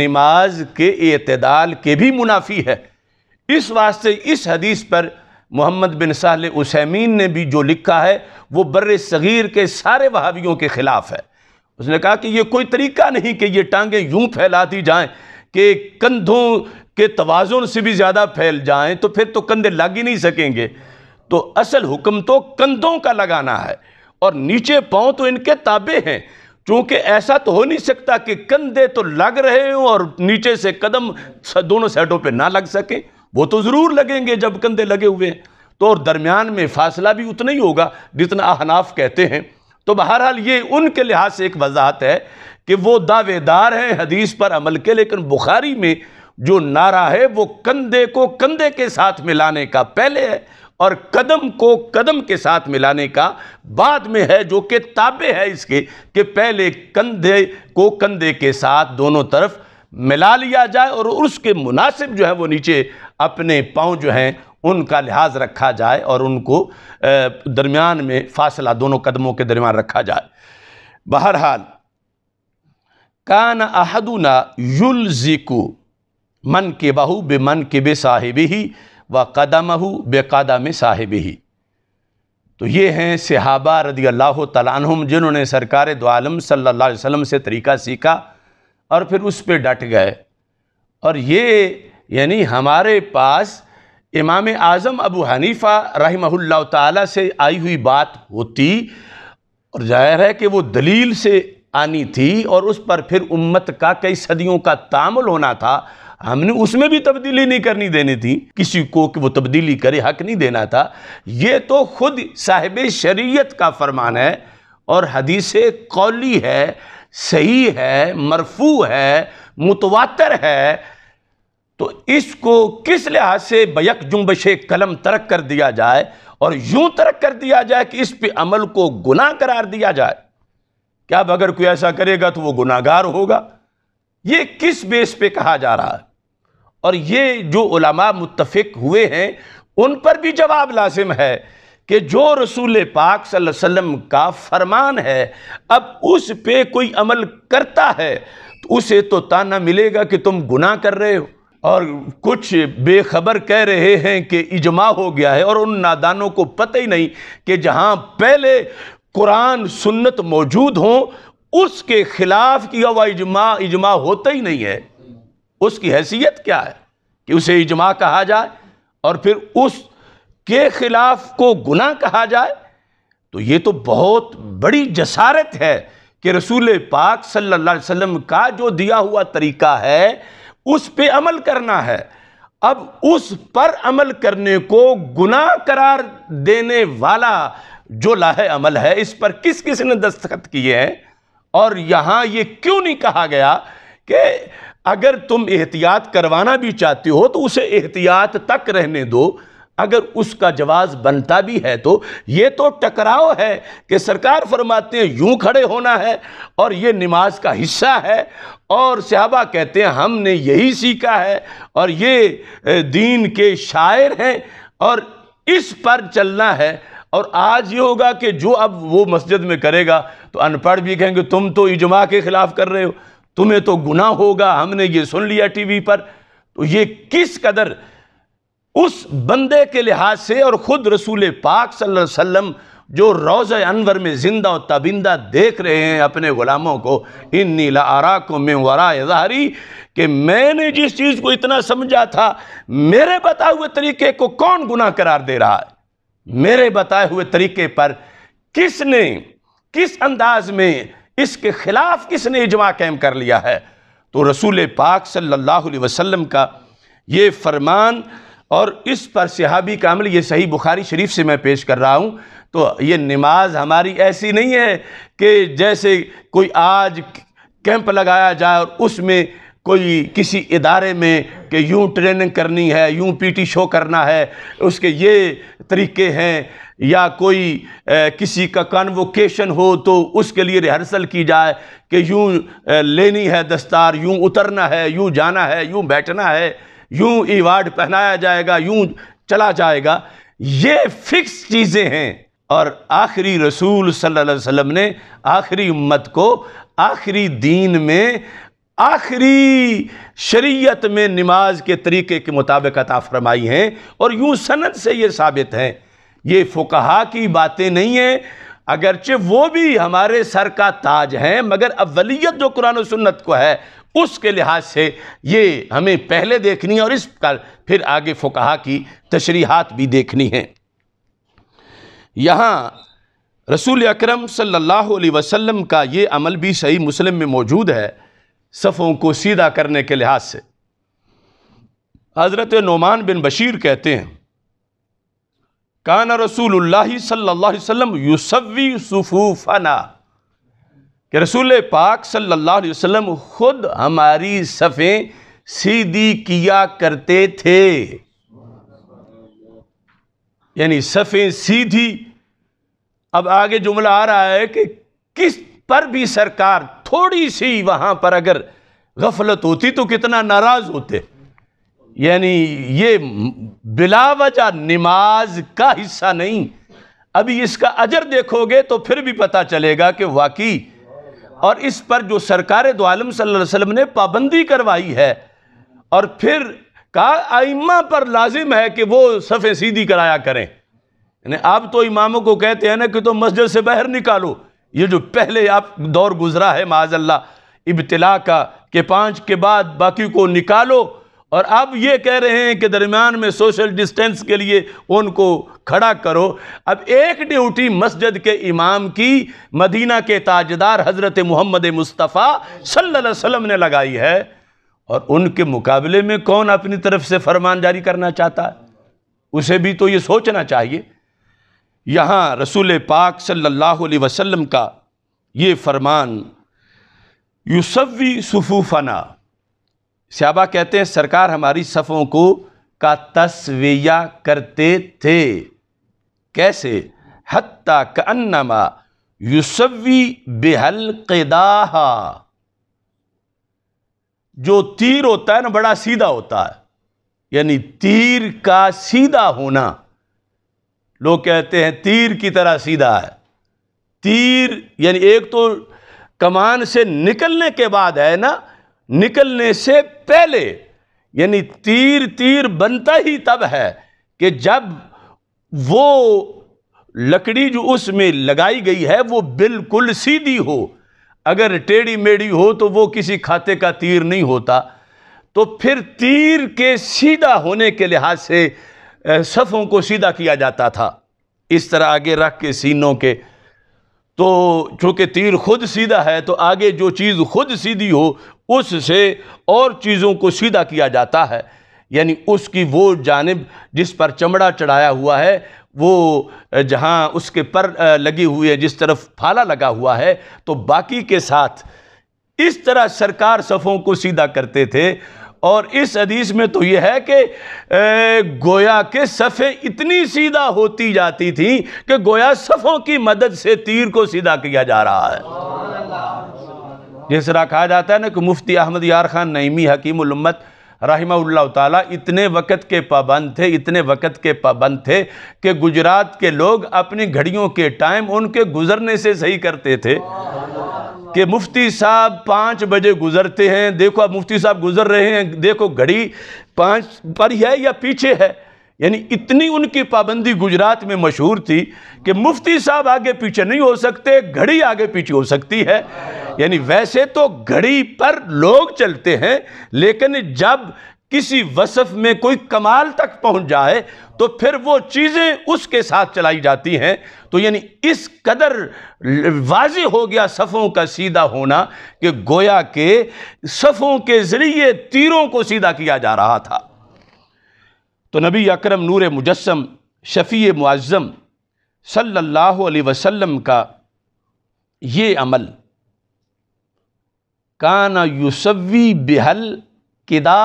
नमाज के अतदाल के भी मुनाफी है इस वास्ते इस हदीस पर मोहम्मद बिन साल उसैमीन ने भी जो लिखा है वो बर सग़ीर के सारे वहावियों के ख़िलाफ़ है उसने कहा कि ये कोई तरीका नहीं कि ये टांगें यूं फैला दी जाएं कि कंधों के तोज़ुन से भी ज़्यादा फैल जाएं तो फिर तो कंधे लग ही नहीं सकेंगे तो असल हुक्म तो कंधों का लगाना है और नीचे पाँव तो इनके ताबे हैं चूँकि ऐसा तो हो नहीं सकता कि कंधे तो लग रहे हों और नीचे से कदम दोनों साइडों पर ना लग सकें वो तो ज़रूर लगेंगे जब कंधे लगे हुए हैं तो और दरमियान में फासला भी उतना ही होगा जितना अहनाफ कहते हैं तो बहरहाल ये उनके लिहाज से एक वजाहत है कि वो दावेदार हैं हदीस पर अमल के लेकिन बुखारी में जो नारा है वो कंधे को कंधे के साथ मिलाने का पहले है और कदम को कदम के साथ मिलाने का बाद में है जो कि ताबे है इसके कि पहले कंधे को कंधे के साथ दोनों तरफ मिला लिया जाए और उसके मुनासिब जो है वो नीचे अपने पाँव जो हैं उनका लिहाज रखा जाए और उनको दरमियान में फासला दोनों कदमों के दरमियान रखा जाए बहरहाल कान अहदुना युलजिकु मन के बहू बे मन के बे साहिब ही व कदम बेकदम साहिब ही तो ये हैं सहाबा रदी अल्लाह तम जिन्होंने सरकार दो आलम सल्ला वसम से तरीका सीखा और फिर उस पर डट गए और ये यानी हमारे पास इमाम आज़म अबू हनीफ़ा रहमहुल्लाह ताला से आई हुई बात होती और जाहिर है कि वो दलील से आनी थी और उस पर फिर उम्मत का कई सदियों का तामुल होना था हमने उसमें भी तब्दीली नहीं करनी देनी थी किसी को कि वो तब्दीली करे हक नहीं देना था ये तो खुद साहिब शरीयत का फरमान है और हदीस कौली है सही है मरफू है मुतवातर है तो इसको किस लिहाज से बयक जुम्बश कलम तरक कर दिया जाए और यूं तरक कर दिया जाए कि इस पे अमल को गुना करार दिया जाए क्या अगर कोई ऐसा करेगा तो वो गुनागार होगा ये किस बेस पे कहा जा रहा है और ये जो उलमा मुतफिक हुए हैं उन पर भी जवाब लाजिम है कि जो रसूल पाक वसल्लम का फरमान है अब उस पे कोई अमल करता है तो उसे तो ताना मिलेगा कि तुम गुनाह कर रहे हो और कुछ बेखबर कह रहे हैं कि इजमा हो गया है और उन नादानों को पता ही नहीं कि जहाँ पहले कुरान सुन्नत मौजूद हों उसके खिलाफ किया हुआ इजमा इजमा होता ही नहीं है उसकी हैसियत क्या है कि उसे इजमा कहा जाए और फिर उस के खिलाफ को गुनाह कहा जाए तो ये तो बहुत बड़ी जसारत है कि रसूल पाक सल्लल्लाहु अलैहि वसल्लम का जो दिया हुआ तरीका है उस पे अमल करना है अब उस पर अमल करने को गुनाह करार देने वाला जो लाहे अमल है इस पर किस किस ने दस्तखत किए हैं और यहां ये क्यों नहीं कहा गया कि अगर तुम एहतियात करवाना भी चाहते हो तो उसे एहतियात तक रहने दो अगर उसका जवाब बनता भी है तो ये तो टकराव है कि सरकार फरमाते हैं यूं खड़े होना है और ये नमाज का हिस्सा है और सहाबा कहते हैं हमने यही सीखा है और ये दीन के शायर हैं और इस पर चलना है और आज ये होगा कि जो अब वो मस्जिद में करेगा तो अनपढ़ भी कहेंगे तुम तो इजमा के ख़िलाफ़ कर रहे हो तुम्हें तो गुनाह होगा हमने ये सुन लिया टीवी पर तो ये किस कदर उस बंदे के लिहाज से और ख़ुद रसूल पाक सल्लल्लाहु अलैहि वसल्लम जो रोज़ अनवर में ज़िंदा और तबिंदा देख रहे हैं अपने ग़ुलामों को इन नीला आरा को मैं वरा कि मैंने जिस चीज़ को इतना समझा था मेरे बताए हुए तरीके को कौन गुना करार दे रहा है मेरे बताए हुए तरीके पर किसने किस अंदाज में इसके ख़िलाफ़ किसने इजमा कैम कर लिया है तो रसूल पाक सल्लल्लाहु अलैहि वसल्लम का ये फरमान और इस पर सिहाबी कामिल ये सही बुखारी शरीफ से मैं पेश कर रहा हूँ तो ये नमाज हमारी ऐसी नहीं है कि जैसे कोई आज कैंप लगाया जाए और उसमें कोई किसी इदारे में कि यूँ ट्रेनिंग करनी है यूँ पीटी शो करना है उसके ये तरीके हैं या कोई ए, किसी का कन्वोकेशन हो तो उसके लिए रिहर्सल की जाए कि यूँ लेनी है दस्तार यूँ उतरना है यूँ जाना है यूँ बैठना है यूं ईवार्ड पहनाया जाएगा यूं चला जाएगा ये फिक्स चीज़ें हैं और आखिरी रसूल सल्लल्लाहु अलैहि वसल्लम ने आखिरी उम्मत को आखिरी दीन में आखिरी शरीयत में नमाज के तरीके के मुताबिक अता फरमाई हैं और यूं सनद से ये साबित हैं ये फ़ुकहा की बातें नहीं हैं अगरचे वो भी हमारे सर का ताज हैं मगर अवलीत जो कुरान सुन्नत को है उसके लिहाज से ये हमें पहले देखनी है और इस पर फिर आगे फुकाहा की तशरीहत भी देखनी है यहाँ रसूल अकरम सल्लल्लाहु अलैहि वसल्लम का ये अमल भी सही मुस्लिम में मौजूद है सफ़ों को सीधा करने के लिहाज से हज़रत नोमान बिन बशीर कहते हैं कान रसूल सल्ला वसम युसवी सफ़ूफ़ना कि रसूल पाक सल्लल्लाहु अलैहि वसल्लम ख़ुद हमारी सफ़ें सीधी किया करते थे यानी सफ़ें सीधी अब आगे जुमला आ रहा है कि किस पर भी सरकार थोड़ी सी वहाँ पर अगर गफलत होती तो कितना नाराज़ होते यानी ये बिलावजा नमाज का हिस्सा नहीं अभी इसका अजर देखोगे तो फिर भी पता चलेगा कि वाकई और इस पर जो सरकार दो आलम ने पाबंदी करवाई है और फिर कहा आइमा पर लाजिम है कि वो सफ़े सीधी कराया करें यानी आप तो इमामों को कहते हैं ना कि तो मस्जिद से बाहर निकालो ये जो पहले आप दौर गुजरा है माजल्ला इब्तला का कि पाँच के बाद बाकी को निकालो और अब ये कह रहे हैं कि दरमियान में सोशल डिस्टेंस के लिए उनको खड़ा करो अब एक ड्यूटी मस्जिद के इमाम की मदीना के ताजदार हज़रत मोहम्मद मुस्तफ़ा सल्लल्लाहु अलैहि वसल्लम ने लगाई है और उनके मुकाबले में कौन अपनी तरफ से फरमान जारी करना चाहता है उसे भी तो ये सोचना चाहिए यहाँ रसूल पाक सल्लल्लाहु अलैहि वसल्लम का ये फरमान युसवी सफूफना श्याबा कहते हैं सरकार हमारी सफ़ों को का तस्वैया करते थे कैसे हती कन्नमा यूसवी बेहल कदा जो तीर होता है ना बड़ा सीधा होता है यानी तीर का सीधा होना लोग कहते हैं तीर की तरह सीधा है तीर यानी एक तो कमान से निकलने के बाद है ना निकलने से पहले यानी तीर तीर बनता ही तब है कि जब वो लकड़ी जो उसमें लगाई गई है वो बिल्कुल सीधी हो अगर टेढ़ी मेढ़ी हो तो वो किसी खाते का तीर नहीं होता तो फिर तीर के सीधा होने के लिहाज से सफ़ों को सीधा किया जाता था इस तरह आगे रख के सीनों के तो चूँकि तीर खुद सीधा है तो आगे जो चीज़ खुद सीधी हो उससे और चीज़ों को सीधा किया जाता है यानी उसकी वो जानब जिस पर चमड़ा चढ़ाया हुआ है वो जहाँ उसके पर लगी हुई है जिस तरफ फाला लगा हुआ है तो बाकी के साथ इस तरह सरकार सफ़ों को सीधा करते थे और इस हदीस में तो यह है कि गोया के सफ़े इतनी सीधा होती जाती थी कि गोया सफ़ों की मदद से तीर को सीधा किया जा रहा है जिस तरह कहा जाता है ना कि मुफ्ती अहमद यार खान नईमी हकीम उलम्मत रहीमा ताला इतने वक़्त के पाबंद थे इतने वक़्त के पाबंद थे कि गुजरात के लोग अपनी घड़ियों के टाइम उनके गुज़रने से सही करते थे कि मुफ्ती साहब पाँच बजे गुज़रते हैं देखो अब मुफ्ती साहब गुज़र रहे हैं देखो घड़ी पाँच पर है या पीछे है यानी इतनी उनकी पाबंदी गुजरात में मशहूर थी कि मुफ्ती साहब आगे पीछे नहीं हो सकते घड़ी आगे पीछे हो सकती है यानी वैसे तो घड़ी पर लोग चलते हैं लेकिन जब किसी वसफ में कोई कमाल तक पहुंच जाए तो फिर वो चीज़ें उसके साथ चलाई जाती हैं तो यानी इस कदर वाज हो गया सफ़ों का सीधा होना कि गोया के सफ़ों के ज़रिए तीरों को सीधा किया जा रहा था तो नबी अकरम नूर मुजस्म शफ़ी मुआज़म सल्लल्लाहु अलैहि वसल्लम का ये अमल काना यूसवी बिहल किदा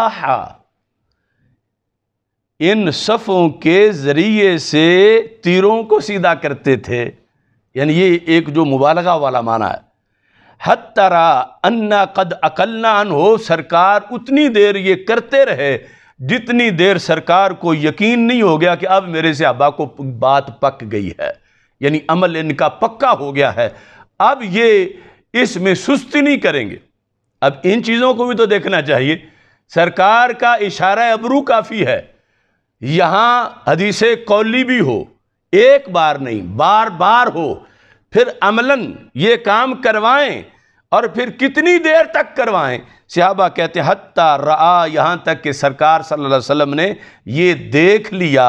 इन सफ़ों के ज़रिए से तीरों को सीधा करते थे यानी ये एक जो मुबालगा वाला माना है हत तरा अन्ना कद अकलना अन हो सरकार उतनी देर ये करते रहे जितनी देर सरकार को यकीन नहीं हो गया कि अब मेरे से अबा को बात पक गई है यानी अमल इनका पक्का हो गया है अब ये इसमें सुस्ती नहीं करेंगे अब इन चीज़ों को भी तो देखना चाहिए सरकार का इशारा अबरू काफ़ी है यहाँ हदीस कौली भी हो एक बार नहीं बार बार हो फिर अमलन ये काम करवाएं और फिर कितनी देर तक करवाएं सिहाबा कहते हत्ता रहा यहाँ तक कि सरकार सल्लल्लाहु अलैहि वसल्लम ने ये देख लिया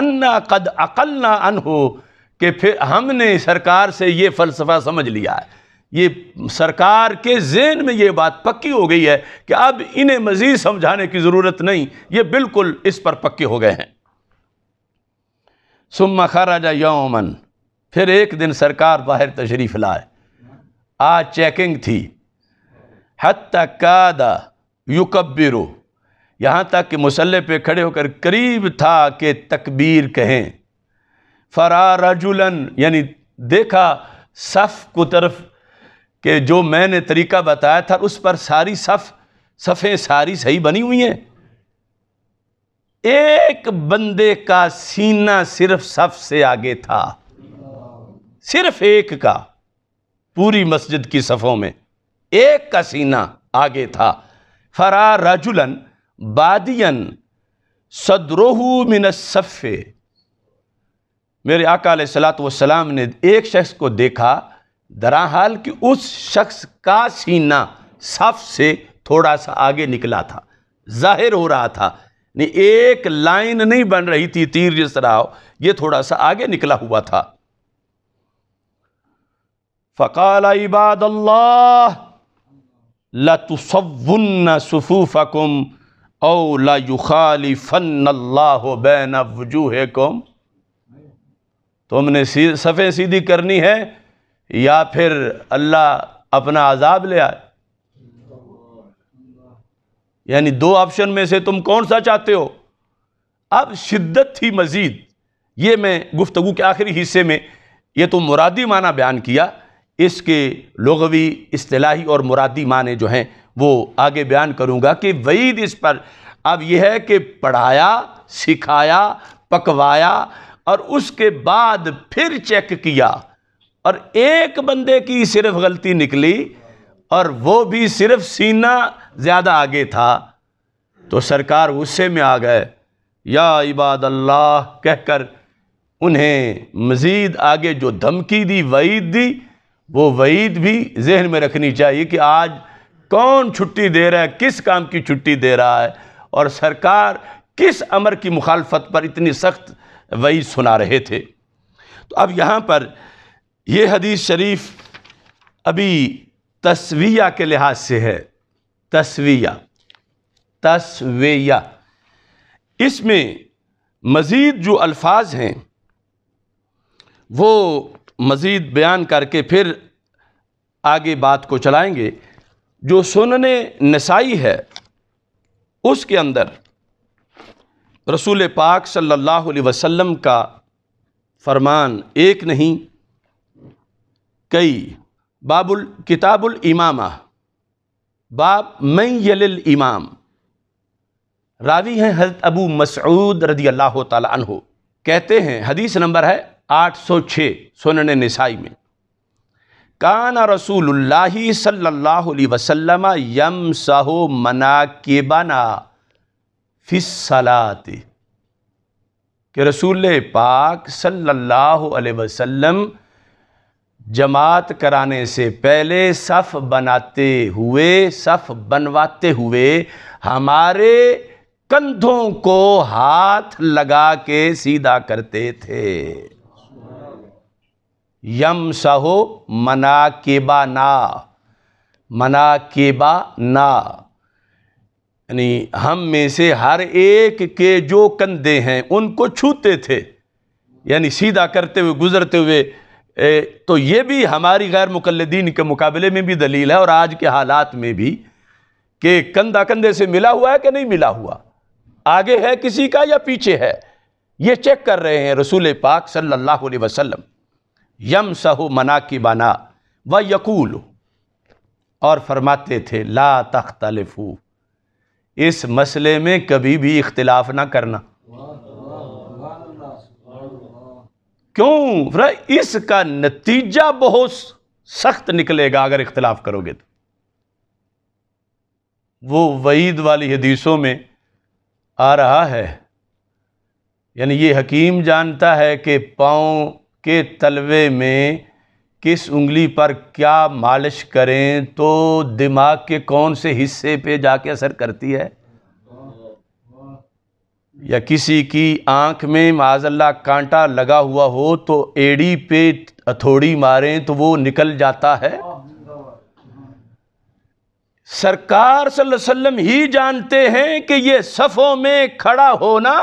अन्ना कद ना अन हो कि फिर हमने सरकार से ये फ़लसफ़ा समझ लिया है ये सरकार के जेन में ये बात पक्की हो गई है कि अब इन्हें मज़ीद समझाने की ज़रूरत नहीं ये बिल्कुल इस पर पक्के हो गए हैं सुम्मा खराजा यौमन फिर एक दिन सरकार बाहर तशरीफ़ लाए आ चेकिंग थी हत तकादा युकबिरो यहाँ तक कि मसल्ले पे खड़े होकर करीब था कि तकबीर कहें फरारजुलन यानी देखा सफ़ को तरफ के जो मैंने तरीका बताया था उस पर सारी सफ़ सफ़ें सारी सही बनी हुई हैं एक बंदे का सीना सिर्फ सफ़ से आगे था सिर्फ एक का पूरी मस्जिद की सफ़ों में एक का सीना आगे था फरा रजुलन बादियन सदरोहू सफ़े मेरे आका सलात वसलाम ने एक शख्स को देखा दराहाल कि उस शख्स का सीना सफ से थोड़ा सा आगे निकला था जाहिर हो रहा था नहीं एक लाइन नहीं बन रही थी तीर जिस तरह ये थोड़ा सा आगे निकला हुआ था फ़काल इबादल्ला सफ़ूफ़ुम औलाफ़न वजूहकुम तुमने सफ़े सीधी करनी है या फिर अल्लाह अपना आज़ाब ले आए यानी दो ऑप्शन में से तुम कौन सा चाहते हो अब शिद्दत थी मज़ीद ये मैं गुफ्तु के आखिरी हिस्से में ये तो मुरादी माना बयान किया इसके लगवी असलाही और मुरादी माने जो हैं वो आगे बयान करूँगा कि वईद इस पर अब यह है कि पढ़ाया सिखाया पकवाया और उसके बाद फिर चेक किया और एक बंदे की सिर्फ गलती निकली और वो भी सिर्फ सीना ज़्यादा आगे था तो सरकार गुस्से में आ गए या इबाद अल्लाह कहकर उन्हें मज़ीद आगे जो धमकी दी वईद दी वो वईद भी जहन में रखनी चाहिए कि आज कौन छुट्टी दे रहा है किस काम की छुट्टी दे रहा है और सरकार किस अमर की मुखालफत पर इतनी सख्त वही सुना रहे थे तो अब यहाँ पर यह हदीस शरीफ अभी तस्विया के लिहाज से है तस्विया तस्विया इसमें मज़ीद जो अल्फाज हैं वो मज़ीद बयान करके फिर आगे बात को चलाएंगे जो सुनने नसाई है उसके अंदर रसूल पाक सल्लल्लाहु अलैहि वसल्लम का फरमान एक नहीं कई बाबुल किताबुल इमामा बाब मई यल इमाम रावी हैं हजरत अबू मसऊद रदी अल्लाह तहते कहते हैं हदीस नंबर है 806 सुनन नसाई में कान रसूलुल्लाह सल्लल्लाहु अलैहि वसल्लम यम के बना फिसलाते के रसूल पाक सल्लल्लाहु अलैहि वसल्लम जमात कराने से पहले सफ़ बनाते हुए सफ़ बनवाते हुए हमारे कंधों को हाथ लगा के सीधा करते थे यम सहो बा ना मना बा ना यानी हम में से हर एक के जो कंधे हैं उनको छूते थे यानी सीधा करते हुए गुजरते हुए ए, तो ये भी हमारी गैर मुकलदीन के मुकाबले में भी दलील है और आज के हालात में भी कि कंधा कंधे से मिला हुआ है कि नहीं मिला हुआ आगे है किसी का या पीछे है ये चेक कर रहे हैं रसूल पाक सल्लल्लाहु अलैहि वसल्लम यम सहु मना की बाना व यकूल और फरमाते थे ला तख्तलिफू इस मसले में कभी भी इख्तलाफ ना करना क्यों इसका नतीजा बहुत सख्त निकलेगा अगर इख्तलाफ करोगे तो वो वईद वाली हदीसों में आ रहा है यानी ये हकीम जानता है कि पाँव के तलवे में किस उंगली पर क्या मालिश करें तो दिमाग के कौन से हिस्से पे जाके असर करती है या किसी की आंख में माजल्ला कांटा लगा हुआ हो तो एड़ी पे हथौड़ी मारें तो वो निकल जाता है सरकार सल्लल्लाहु अलैहि वसल्लम ही जानते हैं कि ये सफ़ों में खड़ा होना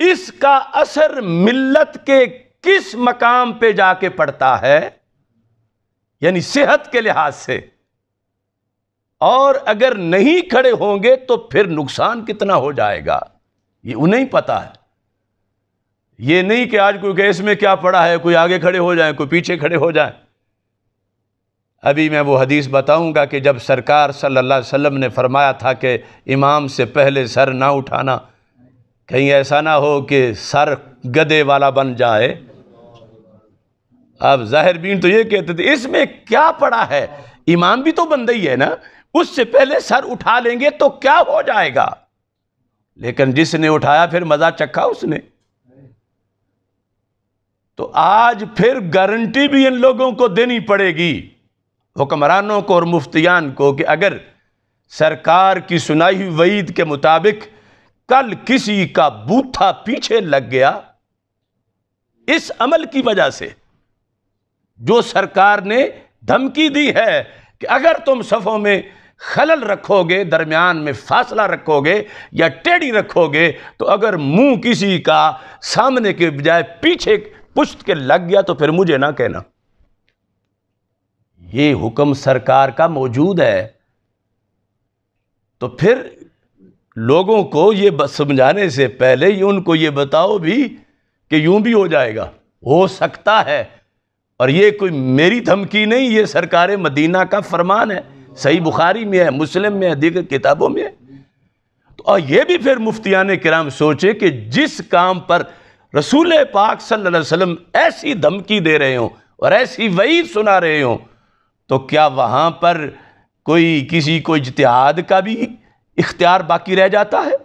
इसका असर मिल्लत के किस मकाम पे जाके पड़ता है यानी सेहत के लिहाज से और अगर नहीं खड़े होंगे तो फिर नुकसान कितना हो जाएगा ये उन्हें ही पता है ये नहीं कि आज कोई गैस में क्या पड़ा है कोई आगे खड़े हो जाए कोई पीछे खड़े हो जाए अभी मैं वो हदीस बताऊंगा कि जब सरकार सल्लल्लाहु अलैहि वसल्लम ने फरमाया था कि इमाम से पहले सर ना उठाना कहीं ऐसा ना हो कि सर गदे वाला बन जाए अब जाहिर बीन तो ये कहते थे इसमें क्या पड़ा है इमाम भी तो बंदा ही है ना उससे पहले सर उठा लेंगे तो क्या हो जाएगा लेकिन जिसने उठाया फिर मज़ा चखा उसने तो आज फिर गारंटी भी इन लोगों को देनी पड़ेगी हुक्मरानों को और मुफ्तियान को कि अगर सरकार की सुनाई हुई वईद के मुताबिक कल किसी का बूथा पीछे लग गया इस अमल की वजह से जो सरकार ने धमकी दी है कि अगर तुम सफ़ों में खलल रखोगे दरमियान में फासला रखोगे या टेढ़ी रखोगे तो अगर मुंह किसी का सामने के बजाय पीछे पुश्त के लग गया तो फिर मुझे ना कहना ये हुक्म सरकार का मौजूद है तो फिर लोगों को ये समझाने से पहले ही उनको ये बताओ भी कि यूं भी हो जाएगा हो सकता है और ये कोई मेरी धमकी नहीं ये सरकार मदीना का फरमान है सही बुखारी में है मुस्लिम में है दीगर किताबों में है तो और ये भी फिर मुफ्तियान कराम सोचे कि जिस काम पर रसूल पाक सल्लल्लाहु अलैहि वसल्लम ऐसी धमकी दे रहे हों और ऐसी वही सुना रहे हों तो क्या वहाँ पर कोई किसी को इजतहाद का भी इख्तियार बाकी रह जाता है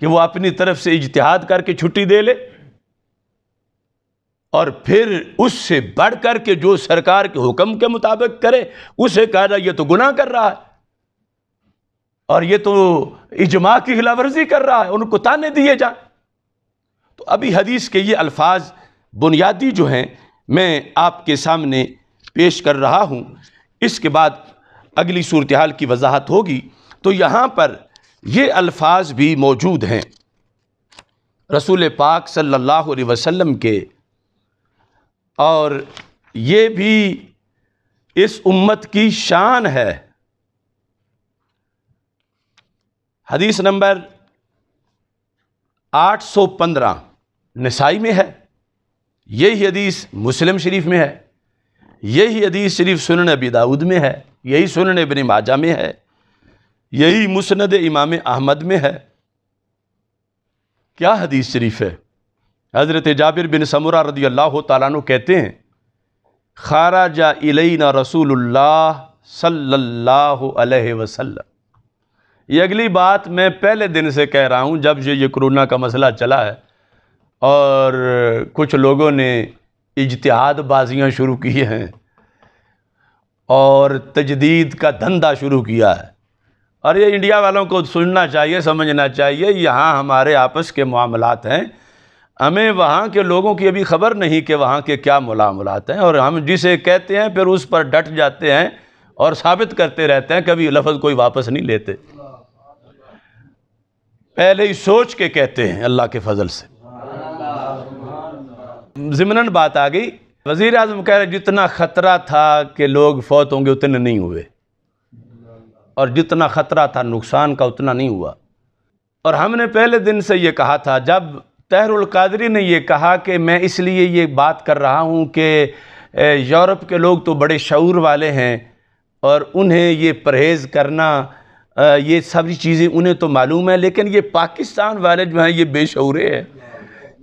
कि वो अपनी तरफ से इजतहाद करके छुट्टी दे ले और फिर उससे बढ़ करके जो सरकार के हुक्म के मुताबिक करे उसे कह रहा ये तो गुनाह कर रहा है और ये तो इजमा की खिलाफवर्जी कर रहा है उनको ताने दिए जाए तो अभी हदीस के ये अल्फाज बुनियादी जो हैं मैं आपके सामने पेश कर रहा हूँ इसके बाद अगली सूरत हाल की वजाहत होगी तो यहाँ पर ये अल्फाज भी मौजूद हैं रसूल पाक सल्लल्लाहु अलैहि वसल्लम के और ये भी इस उम्मत की शान है हदीस नंबर 815 नसाई में है यही हदीस मुस्लिम शरीफ में है यही हदीस शरीफ सुन अबी दाऊद में है यही सुन इबन माजा में है यही मुसनद इमाम अहमद में है क्या हदीस शरीफ है हज़रत जाबिर बिन समरा रदी अल्लाह तु कहते हैं खाराजा इलैना रसूलुल्लाह सल्लल्लाहु अलैहि वसल्लम ये अगली बात मैं पहले दिन से कह रहा हूँ जब ये ये कोरोना का मसला चला है और कुछ लोगों ने इजतहादबाजियाँ शुरू की हैं और तजदीद का धंधा शुरू किया है और ये इंडिया वालों को सुनना चाहिए समझना चाहिए यहाँ हमारे आपस के मामलात हैं हमें वहाँ के लोगों की अभी खबर नहीं कि वहाँ के क्या मुलामलात हैं और हम जिसे कहते हैं फिर उस पर डट जाते हैं और साबित करते रहते हैं कभी लफ्ज़ कोई वापस नहीं लेते पहले ही सोच के कहते हैं अल्लाह के फजल से ज़िमनन बात आ गई वज़ी अजम कह रहे जितना ख़तरा था कि लोग फौत होंगे उतने नहीं हुए और जितना ख़तरा था नुकसान का उतना नहीं हुआ और हमने पहले दिन से ये कहा था जब तहरुल कादरी ने यह कहा कि मैं इसलिए ये बात कर रहा हूँ कि यूरोप के लोग तो बड़े शूर वाले हैं और उन्हें ये परहेज़ करना ये सारी चीज़ें उन्हें तो मालूम है लेकिन ये पाकिस्तान वाले जो हैं ये बेशूरे हैं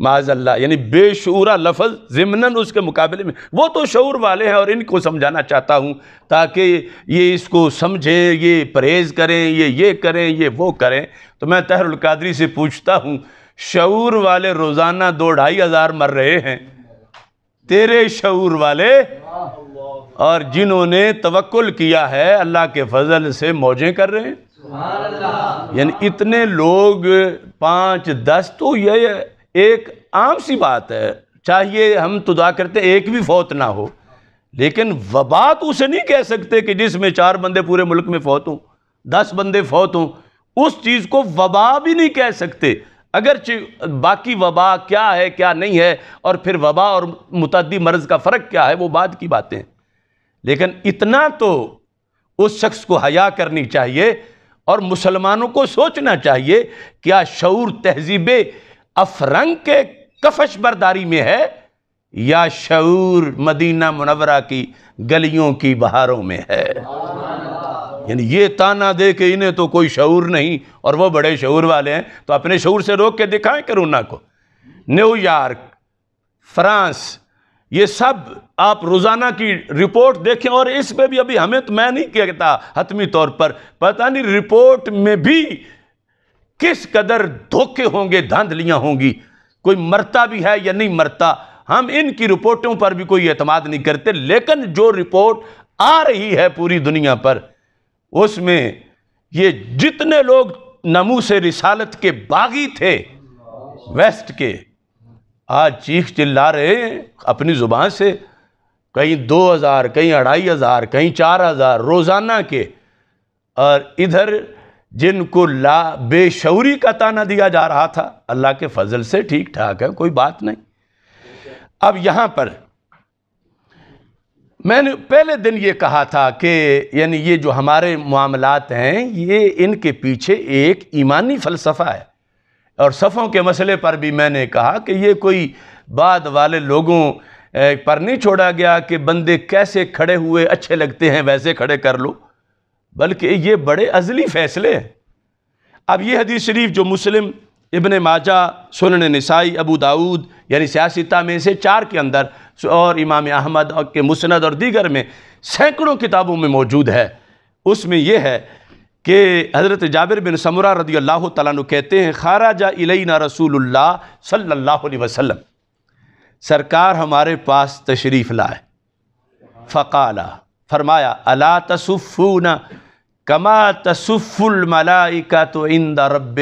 माजल्ला यानी बेशूरा लफज ज़िमनन उसके मुकाबले में वो तो शूर वाले हैं और इनको समझाना चाहता हूँ ताकि ये इसको समझें ये परहेज़ करें ये ये करें ये वो करें तो मैं तहरुलकादरी से पूछता हूँ शूर वाले रोज़ाना दो ढाई हज़ार मर रहे हैं तेरे शूर वाले और जिन्होंने तवक्ल किया है अल्लाह के फजल से मौजें कर रहे हैं यानी इतने लोग पाँच दस तो ये एक आम सी बात है चाहिए हम तो दुआ करते एक भी फौत ना हो लेकिन वबा तो उसे नहीं कह सकते कि जिसमें चार बंदे पूरे मुल्क में फौत हों दस बंदे फौत हों उस चीज़ को वबा भी नहीं कह सकते अगर बाकी वबा क्या है क्या नहीं है और फिर वबा और मुतदी मर्ज़ का फ़र्क क्या है वो बाद की बातें लेकिन इतना तो उस शख्स को हया करनी चाहिए और मुसलमानों को सोचना चाहिए क्या शूर तहजीबें अफरंग के कफश बरदारी में है या शूर मदीना मुनवरा की गलियों की बहारों में है यानी ये ताना दे के इन्हें तो कोई शूर नहीं और वो बड़े शूर वाले हैं तो अपने शूर से रोक के दिखाएं करोना को न्यूयॉर्क फ्रांस ये सब आप रोज़ाना की रिपोर्ट देखें और इस पे भी अभी हमें तो मैं नहीं कहता हतमी तौर पर पता नहीं रिपोर्ट में भी किस कदर धोखे होंगे धांधलियाँ होंगी कोई मरता भी है या नहीं मरता हम इनकी रिपोर्टों पर भी कोई अतमाद नहीं करते लेकिन जो रिपोर्ट आ रही है पूरी दुनिया पर उसमें ये जितने लोग नमू से रिसालत के बागी थे वेस्ट के आज चीख चिल्ला रहे हैं अपनी ज़ुबान से कहीं दो हज़ार कहीं अढ़ाई हज़ार कहीं चार हज़ार रोज़ाना के और इधर जिनको ला बेशौरी का ताना दिया जा रहा था अल्लाह के फजल से ठीक ठाक है कोई बात नहीं अब यहाँ पर मैंने पहले दिन ये कहा था कि यानी ये जो हमारे मामलात हैं ये इनके पीछे एक ईमानी फ़लसफ़ा है और सफ़ों के मसले पर भी मैंने कहा कि ये कोई बाद वाले लोगों पर नहीं छोड़ा गया कि बंदे कैसे खड़े हुए अच्छे लगते हैं वैसे खड़े कर लो बल्कि ये बड़े अजली फ़ैसले हैं अब ये हदीस शरीफ जो मुस्लिम इबन माजा सुन नसाई अबू दाऊद यानी सियासता में से चार के अंदर और इमाम अहमद के मुसनद और दीगर में सैकड़ों किताबों में मौजूद है उसमें यह है कि हज़रत जाबिर बिन समरा रदी अल्लाह तु कहते हैं खाराजा इलैना ना रसूल सल्ला वसलम सरकार हमारे पास तशरीफ़ लाए फ़काला फरमाया अला ना कमा तसफ़ुल का तो इंदा रब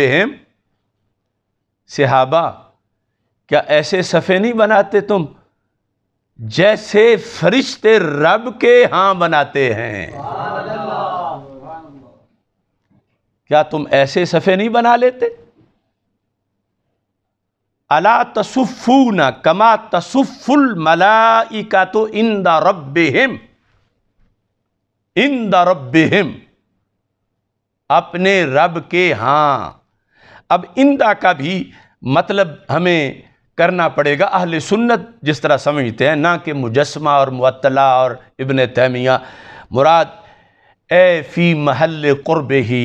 सिहाबा क्या ऐसे सफ़े नहीं बनाते तुम जैसे फरिश्ते रब के हाँ बनाते हैं क्या तुम ऐसे सफ़े नहीं बना लेते अला ना कमा तसफ़ुल का तो इंदा रब हिम इंदा रब हिम अपने रब के हाँ अब इंदा का भी मतलब हमें करना पड़ेगा अहल सुन्नत जिस तरह समझते हैं ना कि मुजस्मा और मुअतला और इबन तैमिया मुराद ए फ़ी महल क़ुरब ही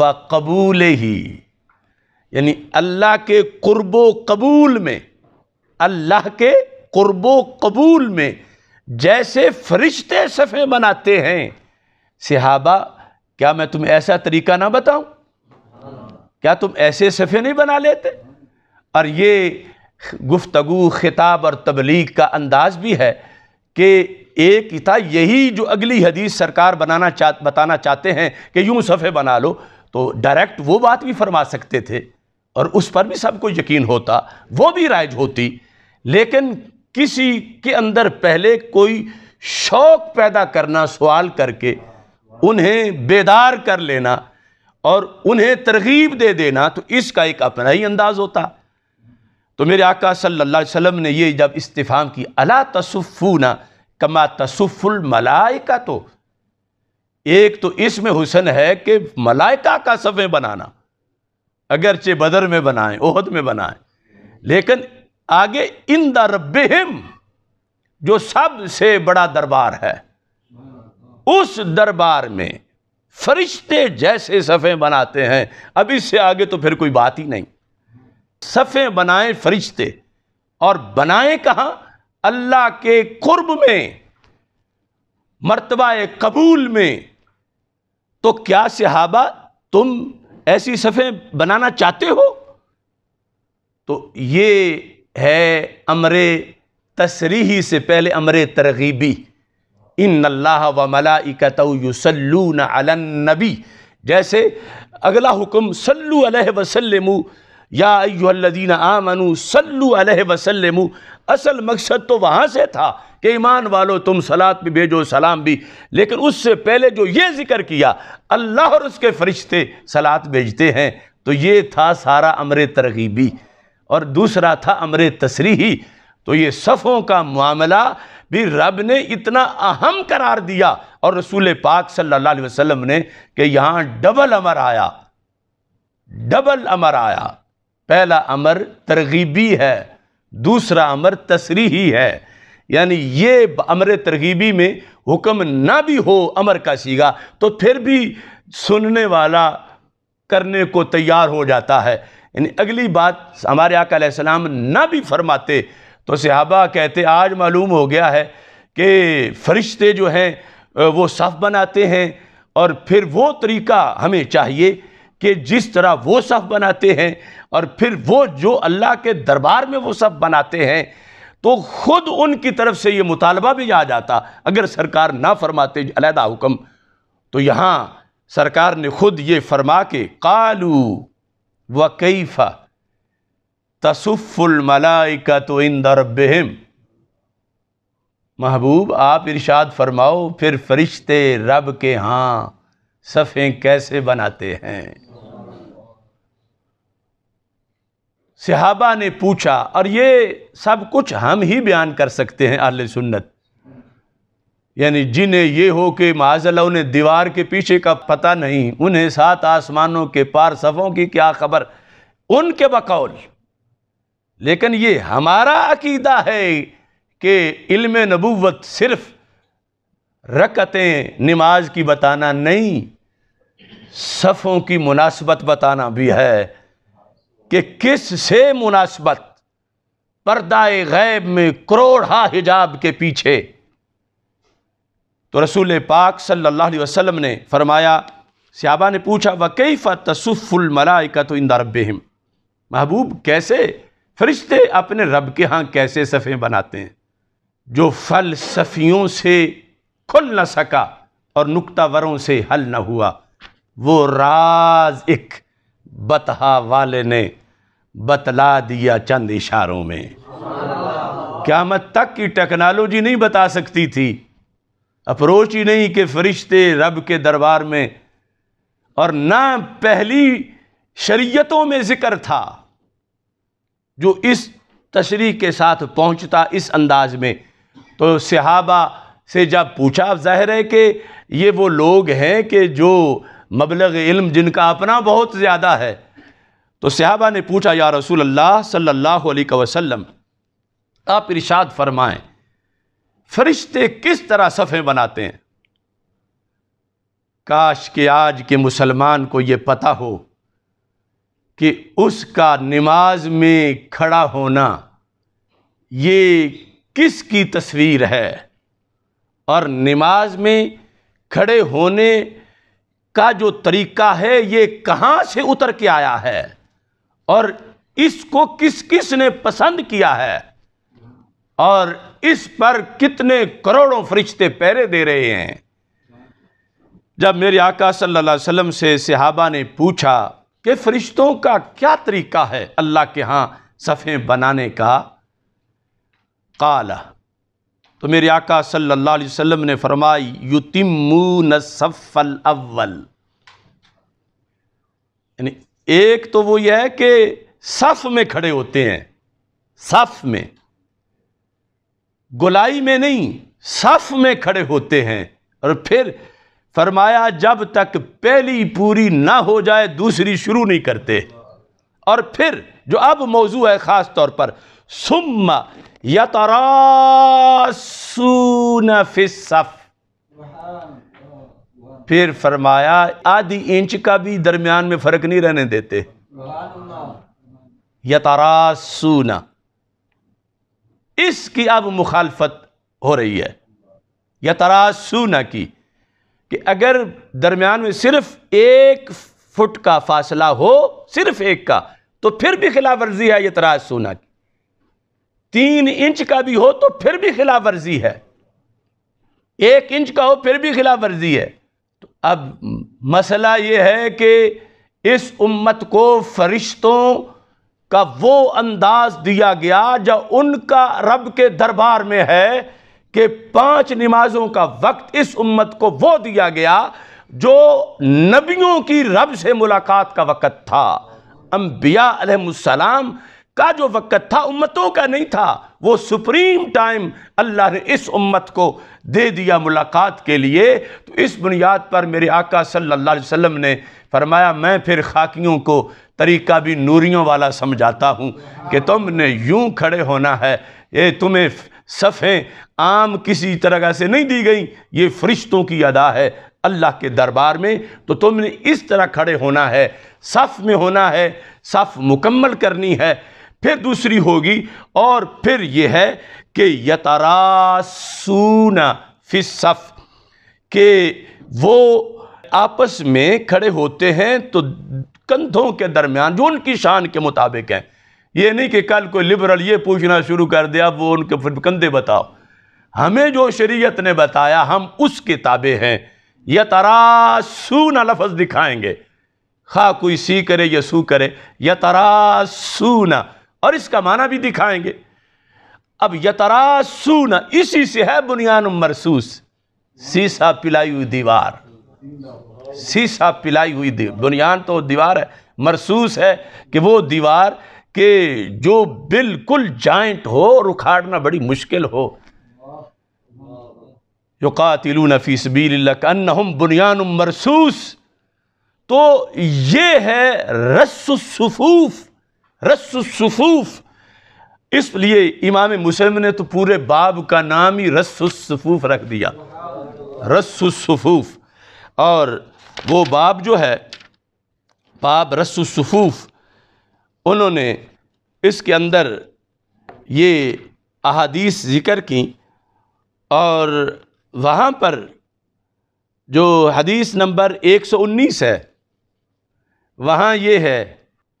व कबूल ही यानी अल्लाह के क़ुरब कबूल में अल्लाह के क़ुरब कबूल में जैसे फरिश्ते सफ़े बनाते हैं सिहाबा क्या मैं तुम्हें ऐसा तरीका ना बताऊं क्या तुम ऐसे सफ़े नहीं बना लेते और ये गुफ्तगु खिताब और तबलीग का अंदाज भी है कि एक था यही जो अगली हदीस सरकार बनाना चाह बताना चाहते हैं कि यूं सफ़े बना लो तो डायरेक्ट वो बात भी फरमा सकते थे और उस पर भी सबको यकीन होता वो भी राइज होती लेकिन किसी के अंदर पहले कोई शौक़ पैदा करना सवाल करके उन्हें बेदार कर लेना और उन्हें तरगीब दे देना तो इसका एक अपना ही अंदाज़ होता तो मेरे आका सल्लल्लाहु अलैहि वसल्लम ने ये जब इस्तीफ़ाम की अला तसफ़ूना कमा तसफ़ुल मलाइका तो एक तो इसमें हुसन है कि मलाइका का सफ़े बनाना अगरचे बदर में बनाएं ओहद में बनाएं लेकिन आगे इन द जो सबसे बड़ा दरबार है उस दरबार में फरिश्ते जैसे सफ़े बनाते हैं अब इससे आगे तो फिर कोई बात ही नहीं सफ़े बनाए फरिश्ते और बनाए कहाँ अल्लाह के कुर्ब में मरतबा कबूल में तो क्या सिहाबा तुम ऐसी सफ़े बनाना चाहते हो तो ये है अमरे तसरीही से पहले अमरे तरगीबी इन अल्लाह व मलाइकत युसल्लून जैसे अगला हुक्म सल्लु अलैहि वसल्लम या अय्युहल्लदीन आमनु सल्लु अलैहि वसल्लम असल मकसद तो वहाँ से था कि ईमान वालो तुम सलात भी भेजो सलाम भी लेकिन उससे पहले जो ये ज़िक्र किया अल्लाह और उसके फरिश्ते सलात भेजते हैं तो ये था सारा अमर तरगीबी और दूसरा था अमर तसरीही तो ये सफ़ों का मामला भी रब ने इतना अहम करार दिया और रसूल पाक सल्लल्लाहु अलैहि वसल्लम ने कि यहाँ डबल अमर आया डबल अमर आया पहला अमर तरगीबी है दूसरा अमर तसरी है यानी ये अमर तरगीबी में हुक्म ना भी हो अमर का सीगा तो फिर भी सुनने वाला करने को तैयार हो जाता है यानी अगली बात हमारे आकाम ना भी फरमाते तो सिहाबा कहते आज मालूम हो गया है कि फरिश्ते जो हैं वो सफ़ बनाते हैं और फिर वो तरीका हमें चाहिए कि जिस तरह वो सफ़ बनाते हैं और फिर वो जो अल्लाह के दरबार में वो सफ़ बनाते हैं तो ख़ुद उनकी तरफ से ये मुतालबा भी आ जाता अगर सरकार ना फरमाते अलहदा हुक्म तो यहाँ सरकार ने ख़ुद ये फरमा के कालू व कैफ़ा तसुफ़ुल का तो इन बेहम महबूब आप इरशाद फरमाओ फिर फरिश्ते रब के हाँ सफ़े कैसे बनाते हैं सिहाबा ने पूछा और ये सब कुछ हम ही बयान कर सकते हैं आल सुन्नत यानी जिन्हें ये हो कि माजल उन्हें दीवार के पीछे का पता नहीं उन्हें सात आसमानों के पार सफ़ों की क्या खबर उनके बकौल लेकिन ये हमारा अकीदा है कि इल्म नबूवत सिर्फ रकतें नमाज की बताना नहीं सफ़ों की मुनासबत बताना भी है कि किस से मुनासबत पर्दाए गैब में करोड़ा हिजाब के पीछे तो रसूल पाक सल्लल्लाहु अलैहि वसल्लम ने फरमाया सियाबा ने पूछा वकीफा तसफ़ुलमलाइका तो इंदा रब महबूब कैसे फरिश्ते अपने रब के यहाँ कैसे सफ़े बनाते हैं जो फलसफियों से खुल न सका और वरों से हल न हुआ वो राज एक बतहा वाले ने बतला दिया चंद इशारों में क्यामत तक की टेक्नोलॉजी नहीं बता सकती थी अप्रोच ही नहीं कि फरिश्ते रब के दरबार में और ना पहली शरीयतों में ज़िक्र था जो इस तशरी के साथ पहुँचता इस अंदाज में तो सहाबा से जब पूछा ज़ाहिर है कि ये वो लोग हैं कि जो मबलग इल्म जिनका अपना बहुत ज़्यादा है तो सहाबा ने पूछा या रसूल अल्लाह सल्लल्लाहु अलैहि वसल्लम आप इरशाद फरमाएं फरिश्ते किस तरह सफ़े बनाते हैं काश के आज के मुसलमान को ये पता हो कि उसका नमाज में खड़ा होना ये किसकी तस्वीर है और नमाज में खड़े होने का जो तरीका है ये कहाँ से उतर के आया है और इसको किस किस ने पसंद किया है और इस पर कितने करोड़ों फरिश्ते पैरे दे रहे हैं जब मेरे आका सल्लल्लाहु अलैहि वसल्लम से सहाबा ने पूछा कि फ़रिश्तों का क्या तरीका है अल्लाह के यहाँ सफे बनाने का काला तो मेरे आका सल्लल्लाहु अलैहि वसल्लम ने फरमाई युतिमून सफ़ल अव्वल यानी एक तो वो यह है कि सफ़ में खड़े होते हैं सफ़ में गुलाई में नहीं सफ़ में खड़े होते हैं और फिर फरमाया जब तक पहली पूरी ना हो जाए दूसरी शुरू नहीं करते और फिर जो अब मौजू है ख़ास तौर पर सुम या फिर फरमाया आधी इंच का भी दरमियान में फ़र्क नहीं रहने देते या इसकी अब मुखालफत हो रही है या की कि अगर दरमियान में सिर्फ एक फुट का फासला हो सिर्फ एक का तो फिर भी खिलाफ वर्जी है यह तराज सोना की तीन इंच का भी हो तो फिर भी खिलाफ वर्जी है एक इंच का हो फिर भी खिलाफ वर्जी है तो अब मसला यह है कि इस उम्मत को फरिश्तों का वो अंदाज दिया गया जो उनका रब के दरबार में है कि पांच नमाजों का वक्त इस उम्मत को वो दिया गया जो नबियों की रब से मुलाकात का वक़्त था अम्बिया अलहसलाम का जो वक़्त था उम्मतों का नहीं था वो सुप्रीम टाइम अल्लाह ने इस उम्मत को दे दिया मुलाकात के लिए तो इस बुनियाद पर मेरे आका सल्लल्लाहु अलैहि वसल्लम ने फरमाया मैं फिर खाकियों को तरीका भी नूरियों वाला समझाता हूँ कि तुमने यूं खड़े होना है ये तुम्हें सफ़ें आम किसी तरह से नहीं दी गई ये फरिश्तों की अदा है अल्लाह के दरबार में तो तुमने इस तरह खड़े होना है सफ़ में होना है सफ़ मुकम्मल करनी है फिर दूसरी होगी और फिर यह है कि यतरासूना फिर सफ़ के वो आपस में खड़े होते हैं तो कंधों के दरमियान जो उनकी शान के मुताबिक हैं ये नहीं कि कल कोई लिबरल ये पूछना शुरू कर दिया वो उनके कंधे बताओ हमें जो शरीयत ने बताया हम उस किताबें हैं यह न लफज दिखाएंगे खा कोई सी करे या सू करे या तरासूना और इसका माना भी दिखाएंगे अब न इसी से है बुनियान मरसूस सीसा पिलाई हुई दीवार सीसा पिलाई हुई दीवार बुनियान तो दीवार है मरसूस है कि वो दीवार कि जो बिल्कुल जाइंट हो और उखाड़ना बड़ी मुश्किल हो जो नफीस नफ़ीसबील हम बुनियान मरसूस तो ये है रसूफ़ रसूफ़ इसलिए इमाम मुसलम ने तो पूरे बाब का नाम ही रसूफ़ रख दिया रसूफ़ और वो बाब जो है बाब रसूफ़ उन्होंने इसके अंदर ये अहादीस ज़िक्र की और वहाँ पर जो हदीस नंबर 119 है वहाँ ये है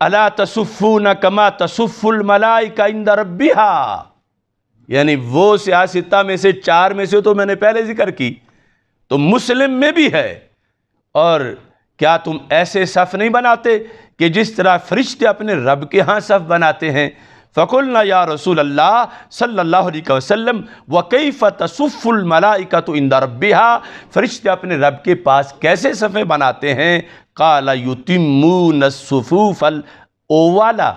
अला तसुफ़ू न कमा तसफ़ुलमलाई का इंद रबिहा यानी वो सियासिता में से चार में से तो मैंने पहले ज़िक्र की तो मुस्लिम में भी है और क्या तुम ऐसे सफ़ नहीं बनाते कि जिस तरह फ़रिश्ते अपने रब के यहाँ सफ़ बनाते हैं फ़कुलना या रसूल अल्लाह सल्ला वसम वकई फ़तसफ़ुलमलाइका तो इंदा रबिहा फ़रिश्ते अपने रब के पास कैसे सफ़े बनाते हैं काला युतिमून सफ़ूफ़ल ओवाला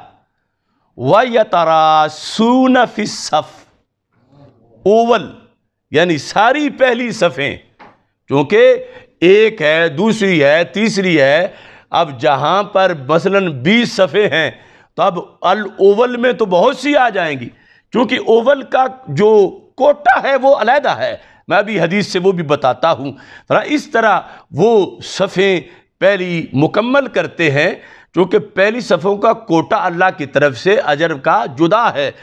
व यतरासून फ़िसफ़ ओवल यानी सारी पहली सफ़ें क्योंकि एक है दूसरी है तीसरी है अब जहाँ पर मसलन बीस सफ़े हैं तो अब अल ओवल में तो बहुत सी आ जाएंगी क्योंकि ओवल का जो कोटा है वो अलहदा है मैं अभी हदीस से वो भी बताता हूँ इस तरह वो सफ़ें पहली मुकम्मल करते हैं क्योंकि पहली सफ़ों का कोटा अल्लाह की तरफ से अजर का जुदा है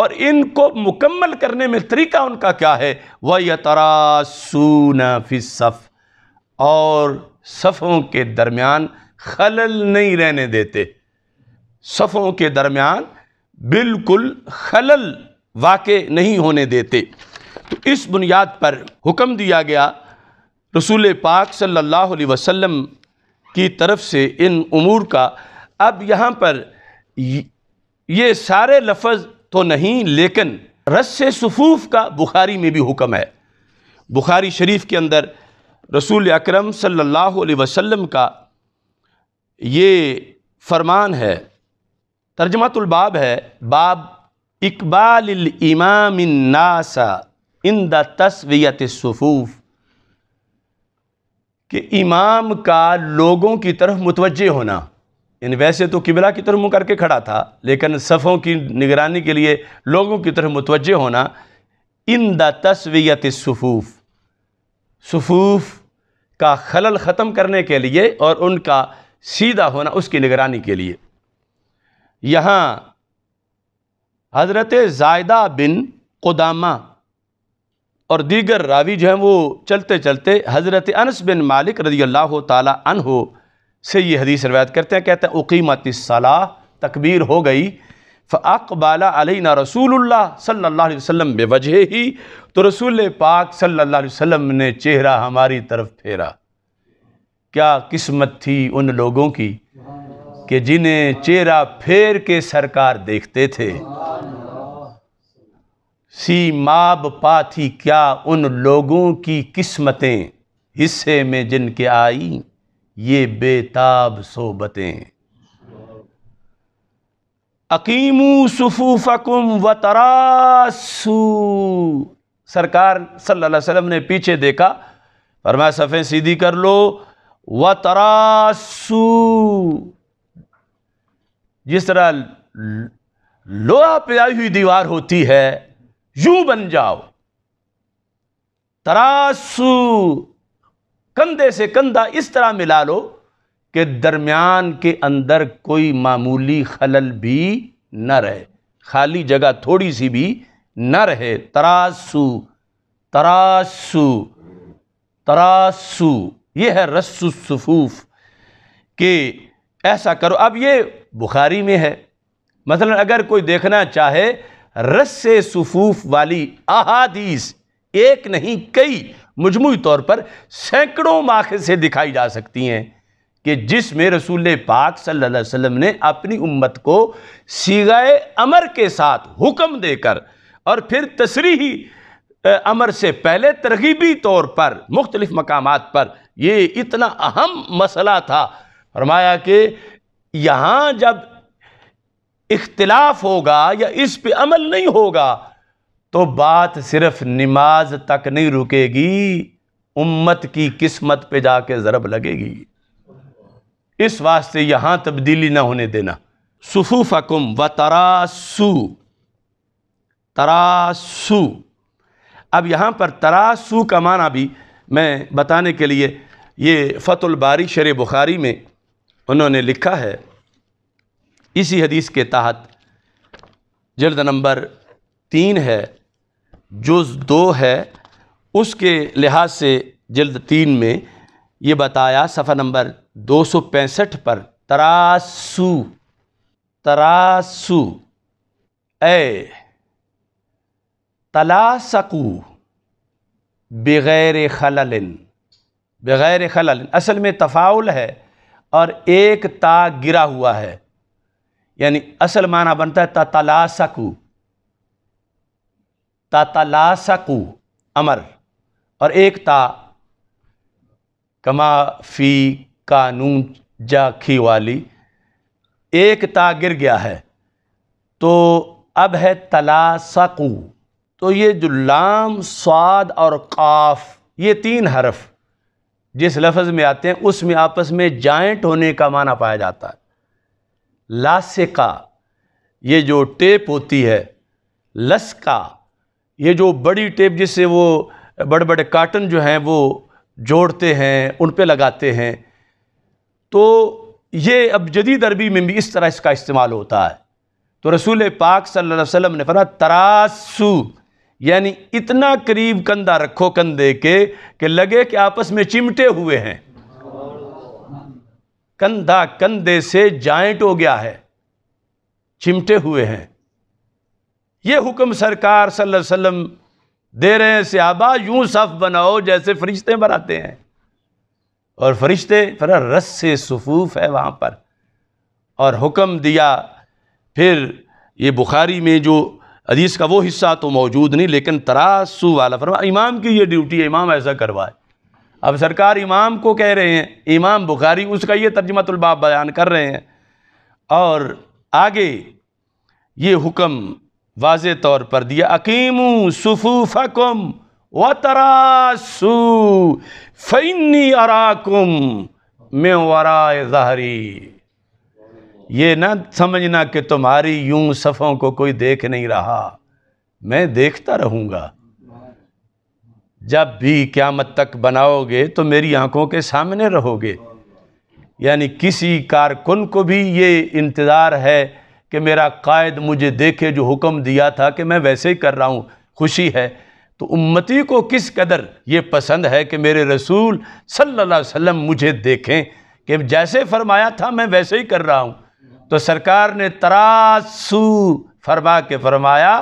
और इनको मुकम्मल करने में तरीका उनका क्या है वह यतरासून सफ़ और सफ़ों के दरमियान खलल नहीं रहने देते सफ़ों के दरमियान बिल्कुल खलल वाक़ नहीं होने देते तो इस बुनियाद पर हुक्म दिया गया रसूल पाक सल्लल्लाहु अलैहि वसल्लम की तरफ से इन अमूर का अब यहाँ पर ये सारे लफज तो नहीं लेकिन रस सफूफ का बुखारी में भी हुक्म है बुखारी शरीफ के अंदर रसूल अकरम सल्लल्लाहु अलैहि वसल्लम का ये फरमान है तर्जमातुलबाब है बाब इकबाल इमाम नासा इन द तस्वीत सफ़ूफ़ कि इमाम का लोगों की तरफ मुतवजह होना इन वैसे तो किबला की तरफ मुँह करके खड़ा था लेकिन सफ़ों की निगरानी के लिए लोगों की तरफ मुतवजह होना इन द तस्वीत सफ़ूफ़ सफ़ूफ़ का खलल ख़त्म करने के लिए और उनका सीधा होना उसकी निगरानी के लिए यहाँ हज़रत जायदा बिन कुदामा और दीगर रावी जो हैं वो चलते चलते हज़रत अनस बिन मालिक रजी अल्लाह तहो से ये हदीस रवायत करते हैं कहते हैं उकीमत सलाह तकबीर हो गई फ़ाकबाला अलना रसूल सल्ला वसम बेवजह ही तो रसूल पाक सल्ला वसम ने चेहरा हमारी तरफ फेरा क्या किस्मत थी उन लोगों की कि जिन्हें चेहरा फेर के सरकार देखते थे सी माब पा थी क्या उन लोगों की किस्मतें हिस्से में जिनके आई ये बेताब सोबतें अकीमू सुफूफकुम व सरकार सल्लल्लाहु अलैहि वसल्लम ने पीछे देखा फरमाया सफे सीधी कर लो व तरासू जिस तरह लोहा पिलाई हुई दीवार होती है यूं बन जाओ तरासू कंधे से कंधा इस तरह मिला लो कि दरमियान के अंदर कोई मामूली खलल भी न रहे खाली जगह थोड़ी सी भी न रहे तरासू तरासू तरासू यह है रसूफ़ूफ़ कि ऐसा करो अब ये बुखारी में है मसलन अगर कोई देखना चाहे रस सफूफ वाली अहादीस एक नहीं कई मजमू तौर पर सैकड़ों माखे से दिखाई जा सकती हैं कि जिसमें रसूल पाक सल्लल्लाहु अलैहि वसल्लम ने अपनी उम्मत को सीगाए अमर के साथ हुक्म देकर और फिर तसरी अमर से पहले तरगीबी तौर पर मुख्तलिफ़ मकाम पर ये इतना अहम मसला था फरमाया कि यहाँ जब इख्तलाफ होगा या इस पे अमल नहीं होगा तो बात सिर्फ नमाज तक नहीं रुकेगी उम्मत की किस्मत पे जाके ज़रब लगेगी इस वास्ते यहाँ तब्दीली ना होने देना सुफूफकुम व तरासू तरासू अब यहाँ पर तरासू का माना भी मैं बताने के लिए ये फ़तुलबारी शर बुखारी में उन्होंने लिखा है इसी हदीस के तहत जल्द नंबर तीन है जुज़ दो है उसके लिहाज से जल्द तीन में ये बताया सफ़ा नंबर दो सौ पैंसठ पर तरासू तरासू ए तलासकू बग़ैर खललिन बग़ैर खलल असल में तफाउल है और एक ता गिरा हुआ है यानी असल माना बनता है ततलासकू ततलासकू अमर और एक ता कमा फी कानून जाखी वाली एक ता गिर गया है तो अब है तलासकू तो ये जो लाम स्वाद और काफ ये तीन हरफ़ जिस लफ्ज़ में आते हैं उसमें आपस में जॉइंट होने का माना पाया जाता है लासिका ये जो टेप होती है लसका ये जो बड़ी टेप जिससे वो बड़े बड़े काटन जो हैं वो जोड़ते हैं उन पे लगाते हैं तो ये अब जदीद अरबी में भी इस तरह इसका इस्तेमाल होता है तो रसूल पाक सल्लल्लाहु अलैहि वसल्लम ने फरमाया तरासू यानी इतना करीब कंधा रखो कंधे के कि लगे कि आपस में चिमटे हुए हैं कंधा कंधे से जॉइंट हो गया है चिमटे हुए हैं ये हुक्म सरकार सल्लल्लाहु अलैहि वसल्लम दे रहे हैं सहाबा यूं सफ़ बनाओ जैसे फरिश्ते बनाते हैं और फरिश्ते फिर रस से सफूफ है वहाँ पर और हुक्म दिया फिर ये बुखारी में जो हदीस का वो हिस्सा तो मौजूद नहीं लेकिन तरासू वाला फरमा इमाम की ये ड्यूटी है इमाम ऐसा करवाए अब सरकार इमाम को कह रहे हैं इमाम बुखारी उसका ये तर्जमतलबाब बयान कर रहे हैं और आगे ये हुक्म वाज तौर पर दिया अकीमू सफूफकुम व तरासू फ़ैनी अराकुम में वरा जहरी ये ना समझना कि तुम्हारी यूं सफ़ों को कोई देख नहीं रहा मैं देखता रहूँगा जब भी क़्यामत तक बनाओगे तो मेरी आंखों के सामने रहोगे यानी किसी कारकुन को भी ये इंतज़ार है कि मेरा कायद मुझे देखे जो हुक्म दिया था कि मैं वैसे ही कर रहा हूँ खुशी है तो उम्मती को किस कदर ये पसंद है कि मेरे रसूल सल्लल्लाहु अलैहि वसल्लम मुझे देखें कि जैसे फरमाया था मैं वैसे ही कर रहा हूँ तो सरकार ने तरासू फरमा के फरमाया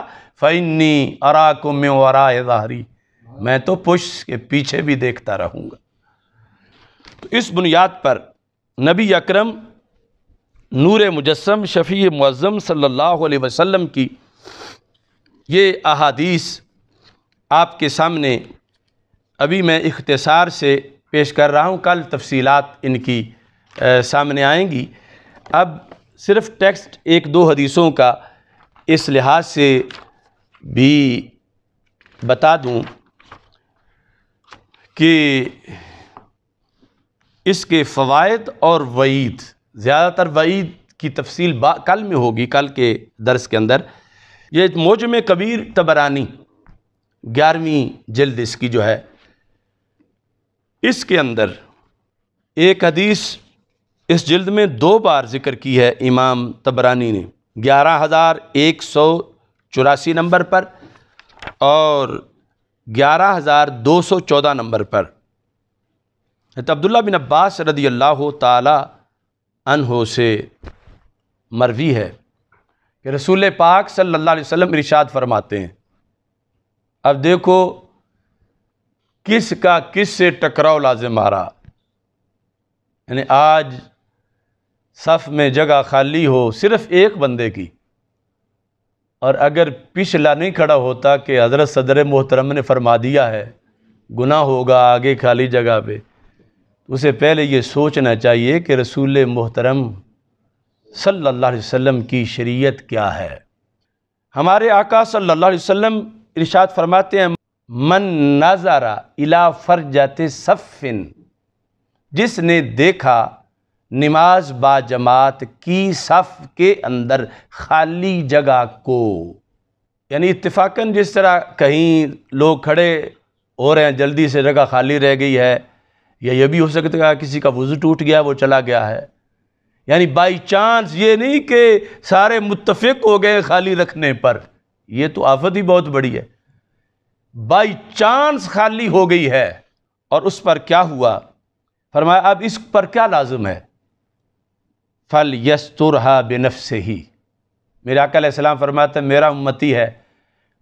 फ़ैनी अराकुम में वरा मैं तो पुश के पीछे भी देखता रहूँगा तो इस बुनियाद पर नबी अकरम नूर मुजस्म शफ़ी मज़म सल्ला वसम की ये अहादीस आपके सामने अभी मैं इख्तसार से पेश कर रहा हूँ कल तफसीलात इनकी आ, सामने आएंगी अब सिर्फ टेक्स्ट एक दो हदीसों का इस लिहाज से भी बता दूं कि इसके फ़वाद और वईद ज़्यादातर वईद की तफसील कल में होगी कल के दर्स के अंदर ये मौजम कबीर तबरानी ग्यारहवीं जल्द इसकी जो है इसके अंदर एक हदीस इस जल्द में दो बार ज़िक्र की है इमाम तबरानी ने ग्यारह हज़ार एक सौ चौरासी नंबर पर और ग्यारह हज़ार दो सौ चौदह नंबर पर अब्दुल्ला बिन अब्बास रदी अल्लाह तहो से मरवी है कि रसूल पाक सल्लल्लाहु अलैहि वसल्लम इरशाद फरमाते हैं अब देखो किस का किस से टकराव लाजिम आ रहा यानी आज सफ़ में जगह खाली हो सिर्फ़ एक बंदे की और अगर पिछला नहीं खड़ा होता कि हज़रत सदर मोहतरम ने फरमा दिया है गुना होगा आगे खाली जगह पे तो उसे पहले ये सोचना चाहिए कि रसूल मोहतरम सल्लल्लाहु अलैहि वसल्लम की शरीयत क्या है हमारे आका सल्लल्लाहु अलैहि वसल्लम इरशाद फरमाते हैं मन नजारा इला जाते सफ़िन जिसने देखा नमाज बाजमात की सफ़ के अंदर खाली जगह को यानी इतफाक़न जिस तरह कहीं लोग खड़े हो रहे हैं जल्दी से जगह खाली रह गई है या यह भी हो सकता है किसी का वज़ू टूट गया वो चला गया है यानी बाई चांस ये नहीं कि सारे मुतफिक हो गए खाली रखने पर यह तो आफत ही बहुत बड़ी है बाई चांस खाली हो गई है और उस पर क्या हुआ फरमाया अब इस पर क्या लाजम है फ़ल यस्तुरहा बेनफ से ही मेरा अकलम फरमाते मेरा उम्मती है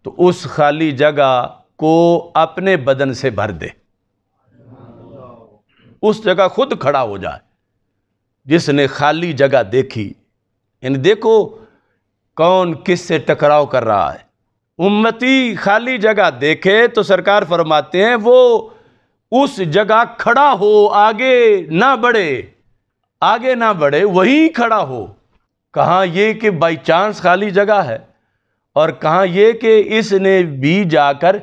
तो उस खाली जगह को अपने बदन से भर दे उस जगह खुद खड़ा हो जाए जिसने खाली जगह देखी यानी देखो कौन किस से टकराव कर रहा है उम्मती खाली जगह देखे तो सरकार फरमाते हैं वो उस जगह खड़ा हो आगे ना बढ़े आगे ना बढ़े वहीं खड़ा हो कहाँ ये कि बाई चांस खाली जगह है और कहाँ ये कि इसने भी जाकर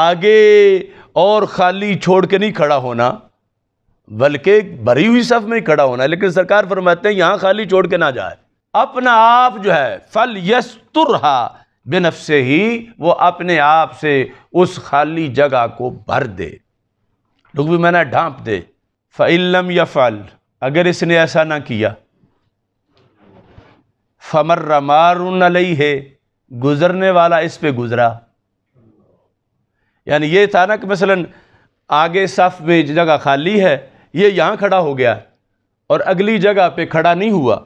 आगे और खाली छोड़ के नहीं खड़ा होना बल्कि भरी हुई सफ में खड़ा होना लेकिन सरकार फरमाते हैं यहाँ खाली छोड़ के ना जाए अपना आप जो है फल यस्तुरहा बेनफ से ही वो अपने आप से उस खाली जगह को भर दे भी मैंने ढांप दे फ़िल्म या फल अगर इसने ऐसा ना किया फमर रमारुन अलई है गुज़रने वाला इस पे गुज़रा यानी ये था ना कि मसलन आगे सफ़ में जगह खाली है ये यहाँ खड़ा हो गया और अगली जगह पे खड़ा नहीं हुआ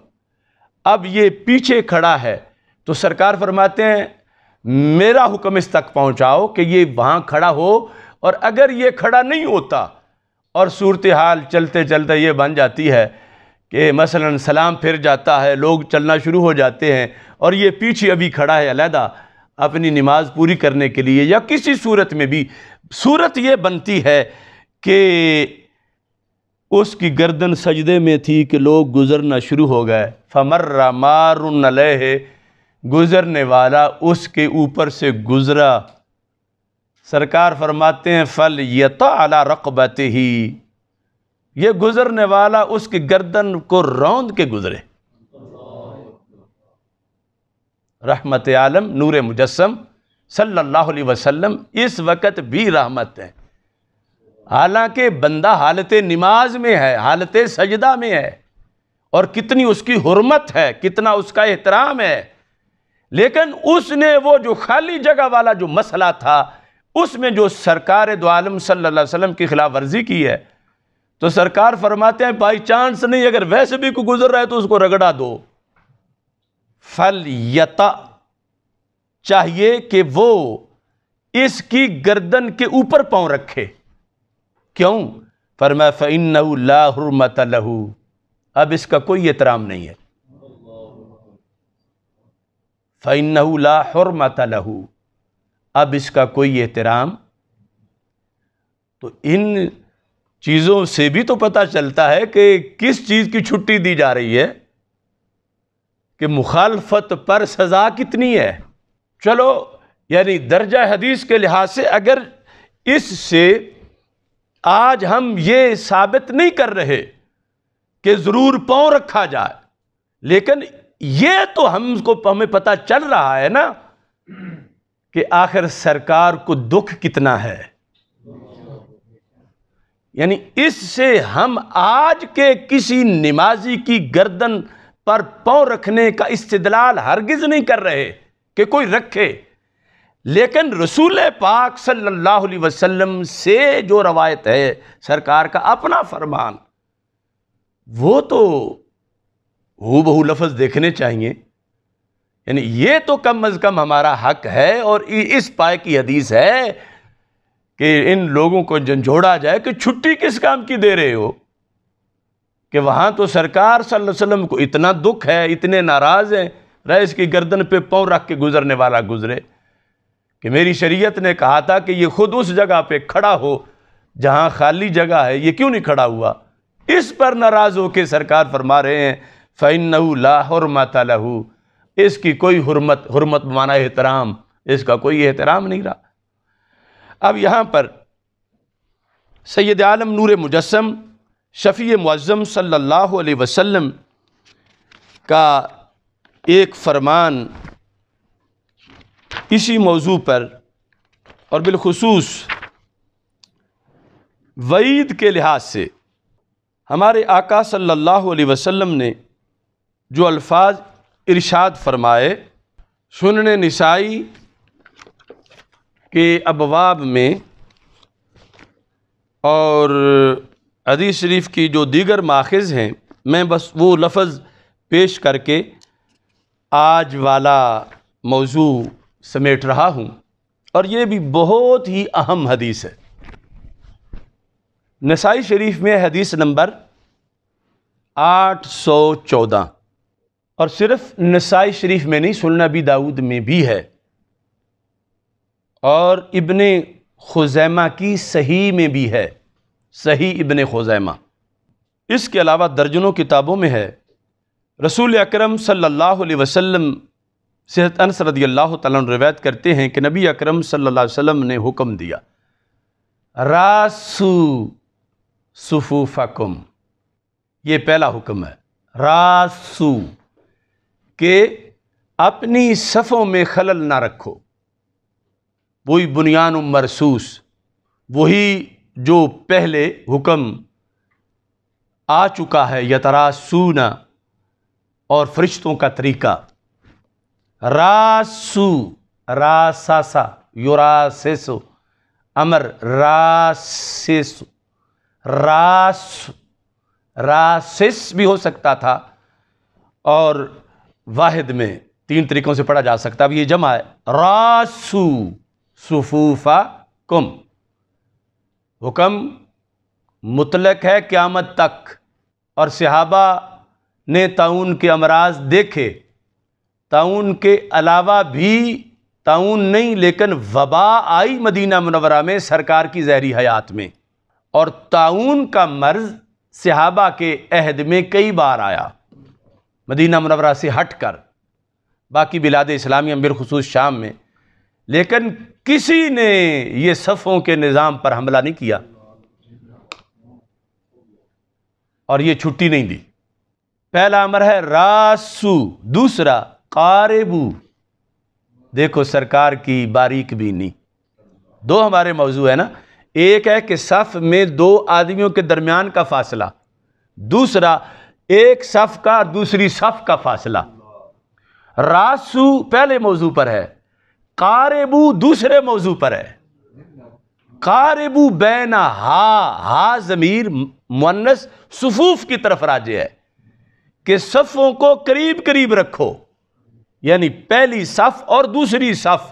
अब ये पीछे खड़ा है तो सरकार फरमाते हैं मेरा हुक्म इस तक पहुँचाओ कि ये वहाँ खड़ा हो और अगर ये खड़ा नहीं होता और सूरत हाल चलते चलते ये बन जाती है कि मसलन सलाम फिर जाता है लोग चलना शुरू हो जाते हैं और ये पीछे अभी खड़ा है अलहदा अपनी नमाज पूरी करने के लिए या किसी सूरत में भी सूरत ये बनती है कि उसकी गर्दन सजदे में थी कि लोग गुज़रना शुरू हो गए फमर्रा मारुन गुज़रने वाला उसके ऊपर से गुज़रा सरकार फरमाते हैं फ़ल तो अला रकबत ही ये गुज़रने वाला उसकी गर्दन को रौंद के गुज़रे रहमत आलम नूर मुजस्म सल्लल्लाहु अलैहि वसल्लम इस वक्त भी रहमत हैं हालांकि बंदा हालत नमाज में है हालत सजदा में है और कितनी उसकी हरमत है कितना उसका एहतराम है लेकिन उसने वो जो खाली जगह वाला जो मसला था उसमें जो सरकार दो आलम सल्ला वसलम की खिलाफ वर्जी की है तो सरकार फरमाते हैं बाई चांस नहीं अगर वैसे भी को गुजर रहा है तो उसको रगड़ा दो फल यता चाहिए कि वो इसकी गर्दन के ऊपर पाँव रखे क्यों फरमा फ़िन लाहमत लहू अब इसका कोई एहतराम नहीं है फ़िन लाहमत लहू अब इसका कोई एहतराम तो इन चीज़ों से भी तो पता चलता है कि किस चीज़ की छुट्टी दी जा रही है कि मुखालफत पर सज़ा कितनी है चलो यानी दर्जा हदीस के लिहाज से अगर इससे आज हम ये साबित नहीं कर रहे कि ज़रूर पाँव रखा जाए लेकिन ये तो हमको हमें पता चल रहा है ना कि आखिर सरकार को दुख कितना है यानी इससे हम आज के किसी नमाजी की गर्दन पर पौ रखने का इस्तलाल हरगिज़ नहीं कर रहे कि कोई रखे लेकिन रसूल पाक सल्लल्लाहु अलैहि वसल्लम से जो रवायत है सरकार का अपना फरमान वो तो हु बहू लफ्ज़ देखने चाहिए यानी ये तो कम अज़ कम हमारा हक है और इस पाए की हदीस है कि इन लोगों को झंझोड़ा जाए कि छुट्टी किस काम की दे रहे हो कि वहाँ तो सरकार सल्लल्लाहु अलैहि वसल्लम को इतना दुख है इतने नाराज़ हैं रईस की गर्दन पे पौ रख के गुजरने वाला गुजरे कि मेरी शरीयत ने कहा था कि ये खुद उस जगह पे खड़ा हो जहाँ खाली जगह है ये क्यों नहीं खड़ा हुआ इस पर नाराज़ होकर सरकार फरमा रहे हैं फ़ैन लाहौर माता लहू इसकी कोई हरमत हरमत माना एहतराम इसका कोई एहतराम नहीं रहा अब यहाँ पर सैद आलम नूर मुजस्म शफ़ी मुज़म सल्लल्लाहु अलैहि वसल्लम का एक फरमान इसी मौजू पर और बिलखसूस वईद के लिहाज से हमारे आका सल्लल्लाहु अलैहि वसल्लम ने जो अल्फाज इरशाद फरमाए सुनने निसाई के अबवाब में और अदी शरीफ की जो दीगर माखज़ हैं मैं बस वो लफज़ पेश करके आज वाला मौजू समेट रहा हूँ और ये भी बहुत ही अहम हदीस है नसाई शरीफ में हदीस नंबर आठ सौ चौदह और सिर्फ नसाई शरीफ में नहीं सुनना भी दाऊद में भी है और इबन खुजैमा की सही में भी है सही इबन खुजैमा इसके अलावा दर्जनों किताबों में है रसूल अकरम सल्लल्लाहु अलैहि वसल्लम सेहत अनस रदी अल्लाह तवायत करते हैं कि नबी अकरम सल्लल्लाहु अलैहि वसल्लम ने हुक्म दिया रासू सफूफकुम ये पहला हुक्म है रासू कि अपनी सफ़ों में खलल ना रखो वही बुनियान मरसूस वही जो पहले हुक्म आ चुका है सूना और फरिश्तों का तरीका रासू रासासा युरासेसो अमर रासेसो रास रासिस भी हो सकता था और वाहिद में तीन तरीक़ों से पढ़ा जा सकता है अब ये जमा है रासू सुफूफा कुम हुक्म मुतलक है क़्यामत तक और सहाबा ने ताउन के अमराज देखे ताउन के अलावा भी ताउन नहीं लेकिन वबा आई मदीना मनवरा में सरकार की जहरी हयात में और ताउन का मर्ज सहाबा के अहद में कई बार आया मदीना मनवरा से हट कर बाकी बिलाद इस्लामी बिलखसूस शाम में लेकिन किसी ने ये सफ़ों के निज़ाम पर हमला नहीं किया और ये छुट्टी नहीं दी पहला अमर है रासू दूसरा कारेबू देखो सरकार की बारीक भी नहीं दो हमारे मौजू है ना एक है कि सफ़ में दो आदमियों के दरमियान का फासला दूसरा एक सफ़ का दूसरी सफ़ का फासला रासू पहले मौजू पर है कारबू दूसरे मौजू पर है कारबू बैन हा हा ज़मीर मुन्नस सफूफ की तरफ राजे है कि सफ़ों को करीब करीब रखो यानी पहली सफ़ और दूसरी सफ़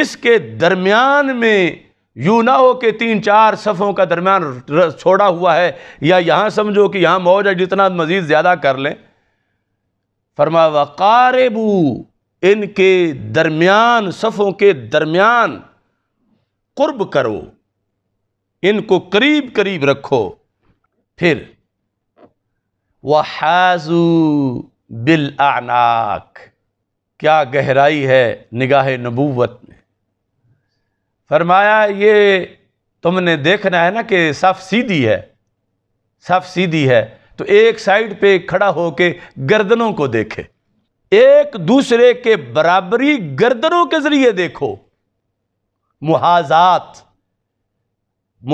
इसके दरमियान में यू ना हो कि तीन चार सफ़ों का दरमियान छोड़ा हुआ है या यहाँ समझो कि यहाँ मौज है जितना मज़ीद ज़्यादा कर लें फरमा वकारबू इनके दरमियान सफ़ों के दरमियान कुर्ब करो इनको करीब करीब रखो फिर हाजू बिल आनाक क्या गहराई है निगाह नबूवत में फरमाया ये तुमने देखना है ना कि सफ़ सीधी है सफ़ सीधी है तो एक साइड पे खड़ा होके गर्दनों को देखे एक दूसरे के बराबरी गर्दनों के जरिए देखो मुहाजात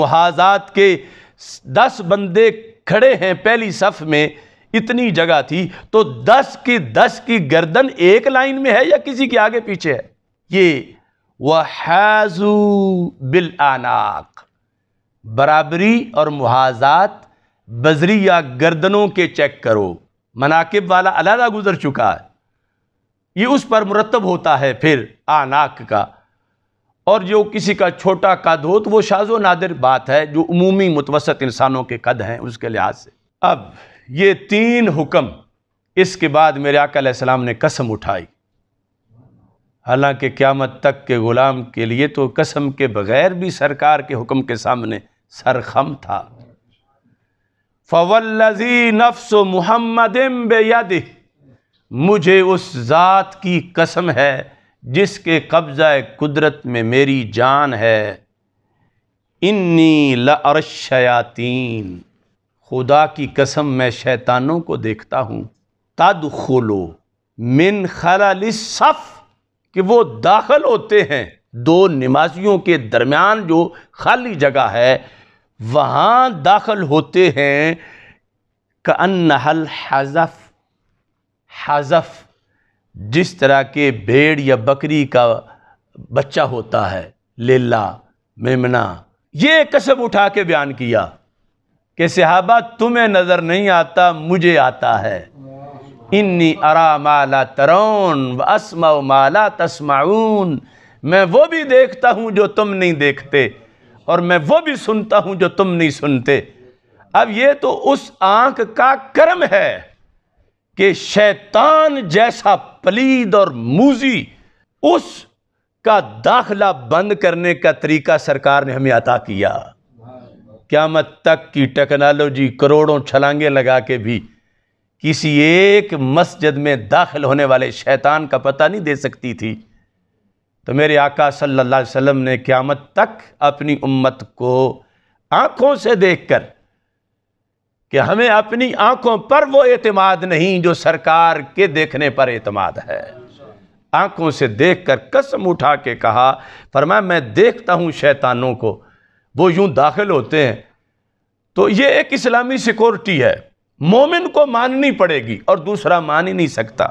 मुहाजात के दस बंदे खड़े हैं पहली सफ में इतनी जगह थी तो दस की दस की गर्दन एक लाइन में है या किसी के आगे पीछे है ये व बिल आनाक बराबरी और मुहाजात बजरी या गर्दनों के चेक करो मनाकब वाला अलहदा गुजर चुका है ये उस पर मुरतब होता है फिर आनाक का और जो किसी का छोटा कद हो तो वो शाजो नादिर बात है जो उमूमी मुतवसत इंसानों के कद हैं उसके लिहाज से अब ये तीन हुक्म इसके बाद मेरे आकल सलाम ने कसम उठाई हालांकि क़्यामत तक के ग़ुलाम के लिए तो कसम के बग़ैर भी सरकार के हुक्म के सामने सरखम था फवल्लजी नफ्स मुहम्मद बेयद मुझे उस ज़ात की कसम है जिसके कब्ज़ा कुदरत में मेरी जान है इन्नी लरशयातीन खुदा की कसम मैं शैतानों को देखता हूँ तद खोलो मिन सफ़ कि वो दाखिल होते हैं दो नमाजियों के दरमियान जो खाली जगह है वहाँ दाखिल होते हैं कन्नहल हज़फ हज़फ जिस तरह के भेड़ या बकरी का बच्चा होता है लेला मेमना ये कसब उठा के बयान किया कि सिहाबा तुम्हें नज़र नहीं आता मुझे आता है इन्नी अरा माला तरौन व असमा माला तस्माउन मैं वो भी देखता हूँ जो तुम नहीं देखते और मैं वो भी सुनता हूँ जो तुम नहीं सुनते अब ये तो उस आंख का कर्म है कि शैतान जैसा पलीद और मूजी उस का दाखला बंद करने का तरीका सरकार ने हमें अता किया क्यामत तक की टेक्नोलॉजी करोड़ों छलांगे लगा के भी किसी एक मस्जिद में दाखिल होने वाले शैतान का पता नहीं दे सकती थी तो मेरे आका सल्लल्लाहु अलैहि वसल्लम ने क़्यामत तक अपनी उम्मत को आँखों से देखकर कि हमें अपनी आँखों पर वो एतमाद नहीं जो सरकार के देखने पर एतमाद है आँखों से देखकर कसम उठा के कहा फरमाया मैं देखता हूँ शैतानों को वो यूँ दाखिल होते हैं तो ये एक इस्लामी सिक्योरिटी है मोमिन को माननी पड़ेगी और दूसरा मान ही नहीं सकता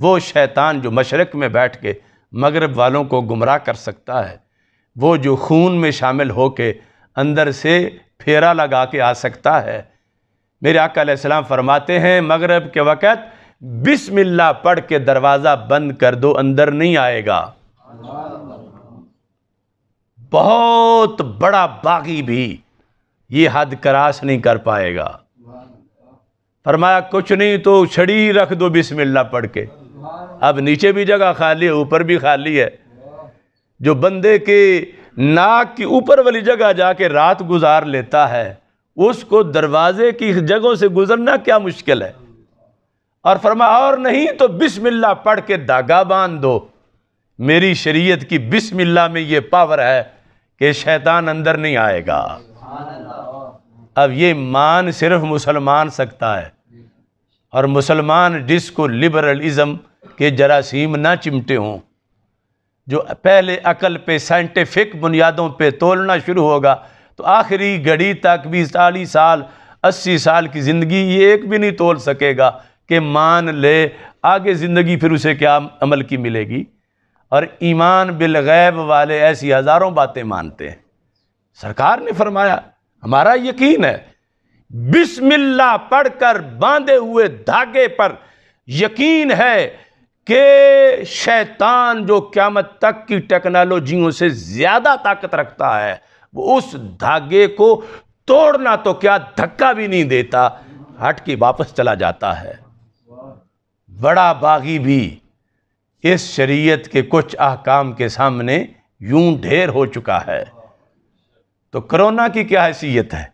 वो शैतान जो मशरक में बैठ के मगरब वालों को गुमराह कर सकता है वो जो खून में शामिल हो के अंदर से फेरा लगा के आ सकता है मेरे आकाम फरमाते हैं मगरब के वक़्त बिस्मिल्लाह पढ़ के दरवाज़ा बंद कर दो अंदर नहीं आएगा बहुत बड़ा बागी भी ये हद क्रास नहीं कर पाएगा फरमाया कुछ नहीं तो छड़ी रख दो बिस्मिल्लाह पढ़ के अब नीचे भी जगह खाली है ऊपर भी खाली है जो बंदे के नाक की ऊपर वाली जगह जाके रात गुजार लेता है उसको दरवाजे की जगहों से गुजरना क्या मुश्किल है और फरमा और नहीं तो बिस्मिल्लाह पढ़ के धागा बांध दो मेरी शरीयत की बिस्मिल्लाह में ये पावर है कि शैतान अंदर नहीं आएगा अब ये मान सिर्फ मुसलमान सकता है और मुसलमान डिस्को लिबरलिज़म के जरासीम ना चिमटे हों जो पहले अकल पे साइंटिफिक बुनियादों पे तोलना शुरू होगा तो आखिरी घड़ी तक भी चालीस साल अस्सी साल की ज़िंदगी ये एक भी नहीं तोल सकेगा कि मान ले आगे ज़िंदगी फिर उसे क्या अमल की मिलेगी और ईमान बिलगैब वाले ऐसी हज़ारों बातें मानते हैं सरकार ने फरमाया हमारा यकीन है बिस्मिल्ला पढ़कर बांधे हुए धागे पर यकीन है कि शैतान जो क्यामत तक की टेक्नोलॉजियों से ज़्यादा ताकत रखता है वो उस धागे को तोड़ना तो क्या धक्का भी नहीं देता हट के वापस चला जाता है बड़ा बागी भी इस शरीयत के कुछ अहकाम के सामने यूं ढेर हो चुका है तो कोरोना की क्या हैसियत है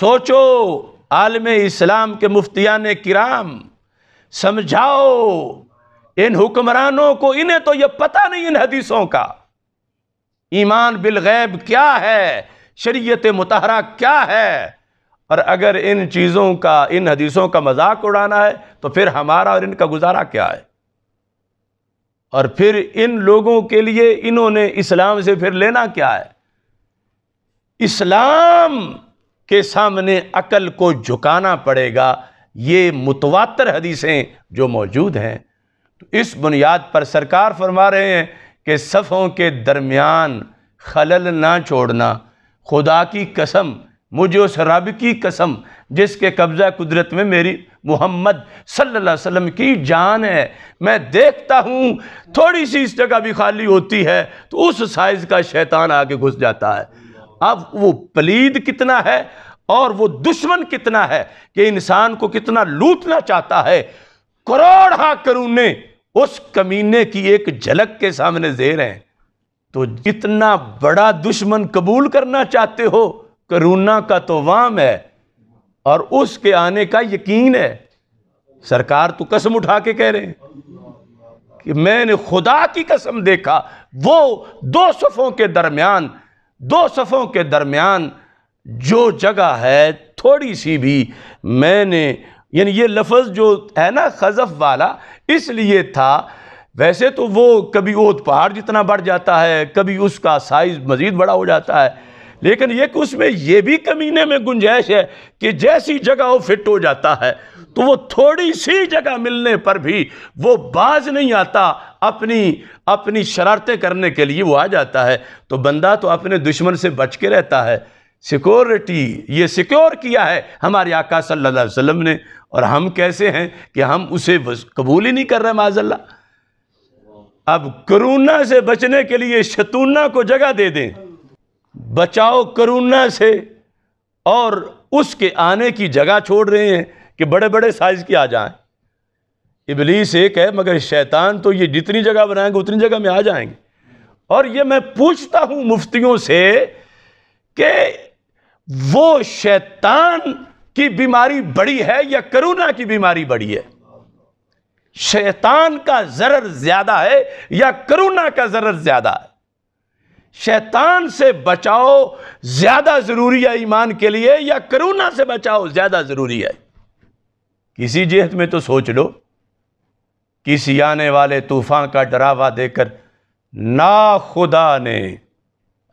सोचो आलम इस्लाम के मुफ्तिया ने किराम समझाओ इन हुक्मरानों को इन्हें तो यह पता नहीं इन हदीसों का ईमान बिलगैब क्या है शरीयत मतहरा क्या है और अगर इन चीज़ों का इन हदीसों का मजाक उड़ाना है तो फिर हमारा और इनका गुजारा क्या है और फिर इन लोगों के लिए इन्होंने इस्लाम से फिर लेना क्या है इस्लाम के सामने अकल को झुकाना पड़ेगा ये मुतवातर हदीसें जो मौजूद हैं तो इस बुनियाद पर सरकार फरमा रहे हैं कि सफ़ों के दरमियान खलल ना छोड़ना खुदा की कसम मुझे उस रब की कसम जिसके कब्ज़ा कुदरत में मेरी मोहम्मद सल्लल्लाहु अलैहि वसल्लम की जान है मैं देखता हूँ थोड़ी सी इस जगह भी खाली होती है तो उस साइज़ का शैतान आके घुस जाता है अब वो पलीद कितना है और वो दुश्मन कितना है कि इंसान को कितना लूटना चाहता है करोड़ हा करूने उस कमीने की एक झलक के सामने जेर हैं तो जितना बड़ा दुश्मन कबूल करना चाहते हो करुणा का तो वाम है और उसके आने का यकीन है सरकार तो कसम उठा के कह रहे हैं कि मैंने खुदा की कसम देखा वो दो सफ़ों के दरमियान दो सफ़ों के दरमियान जो जगह है थोड़ी सी भी मैंने यानी ये लफ्ज़ जो है ना खजफ वाला इसलिए था वैसे तो वो कभी ओत पहाड़ जितना बढ़ जाता है कभी उसका साइज़ मज़ीद बड़ा हो जाता है लेकिन ये कि उसमें यह भी कमीने में गुंजाइश है कि जैसी जगह वो फिट हो जाता है तो वो थोड़ी सी जगह मिलने पर भी वो बाज नहीं आता अपनी अपनी शरारतें करने के लिए वो आ जाता है तो बंदा तो अपने दुश्मन से बच के रहता है सिक्योरिटी ये सिक्योर किया है हमारे आका सल्लल्लाहु अलैहि वसल्लम ने और हम कैसे हैं कि हम उसे कबूल ही नहीं कर रहे माजल्ला अब करोना से बचने के लिए शतूना को जगह दे दें बचाओ करोना से और उसके आने की जगह छोड़ रहे हैं कि बड़े बड़े साइज़ के आ जाएं इबलीस एक है मगर शैतान तो ये जितनी जगह बनाएंगे उतनी जगह में आ जाएंगे और ये मैं पूछता हूँ मुफ्तियों से कि वो शैतान की बीमारी बड़ी है या करोना की बीमारी बड़ी है शैतान का ज़र ज़्यादा है या करोना का ज़र ज़्यादा है शैतान से बचाओ ज़्यादा ज़रूरी है ईमान के लिए या करोना से बचाओ ज़्यादा ज़रूरी है किसी जेहत में तो सोच लो किसी आने वाले तूफ़ान का डरावा देकर ना खुदा ने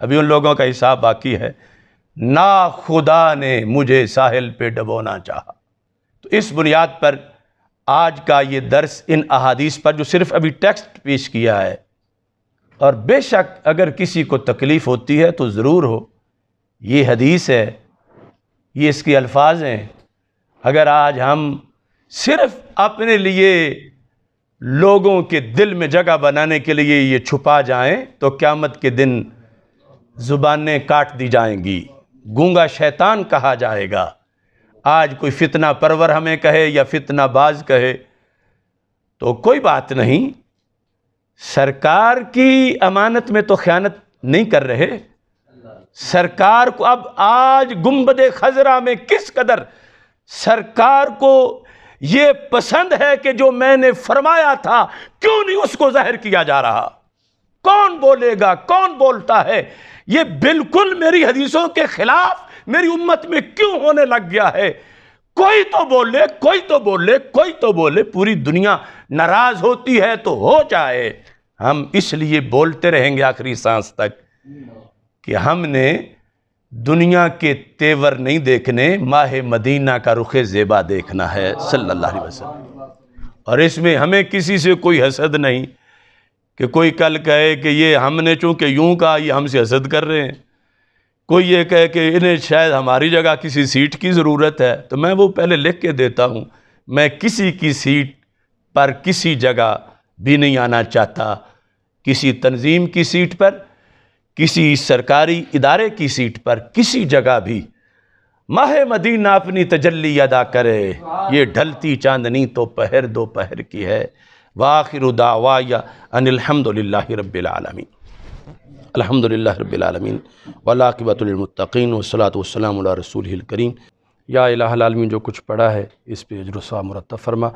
अभी उन लोगों का हिसाब बाकी है ना खुदा ने मुझे साहिल पे डबोना चाहा तो इस बुनियाद पर आज का ये दर्स इन अहादीस पर जो सिर्फ अभी टेक्स्ट पेश किया है और बेशक अगर किसी को तकलीफ़ होती है तो ज़रूर हो ये हदीस है ये इसके अल्फाज हैं अगर आज हम सिर्फ अपने लिए लोगों के दिल में जगह बनाने के लिए ये छुपा जाएं तो क़्यामत के दिन ज़ुबानें काट दी जाएंगी गूंगा शैतान कहा जाएगा आज कोई फितना परवर हमें कहे या फितना बाज कहे तो कोई बात नहीं सरकार की अमानत में तो ख़यानत नहीं कर रहे सरकार को अब आज गुम्बद खजरा में किस कदर सरकार को ये पसंद है कि जो मैंने फरमाया था क्यों नहीं उसको जाहिर किया जा रहा कौन बोलेगा कौन बोलता है ये बिल्कुल मेरी हदीसों के खिलाफ मेरी उम्मत में क्यों होने लग गया है कोई तो बोले कोई तो बोले कोई तो बोले पूरी दुनिया नाराज होती है तो हो जाए हम इसलिए बोलते रहेंगे आखिरी सांस तक कि हमने दुनिया के तेवर नहीं देखने माह मदीना का रुख ज़ेबा देखना है सल्लल्लाहु अलैहि वसल्लम और इसमें हमें किसी से कोई हसद नहीं कि कोई कल कहे कि ये हमने चूँकि यूं कहा ये हमसे हसद कर रहे हैं कोई ये कहे कि इन्हें शायद हमारी जगह किसी सीट की ज़रूरत है तो मैं वो पहले लिख के देता हूँ मैं किसी की सीट पर किसी जगह भी नहीं आना चाहता किसी तंजीम की सीट पर किसी सरकारी इदारे की सीट पर किसी जगह भी माह मदीना अपनी तजल्ली अदा करे ये ढलती चांदनी तो पहर दोपहर की है वाखिर दावा या अनिलहमदिल्ला रबालमीन अलहमदिल्ला रबालमीन वलाकबतमतकीन वसलात वसलाम रसूल करीम या अलामी जो कुछ पढ़ा है इस पर अजरसा मुरतफ़ फरमा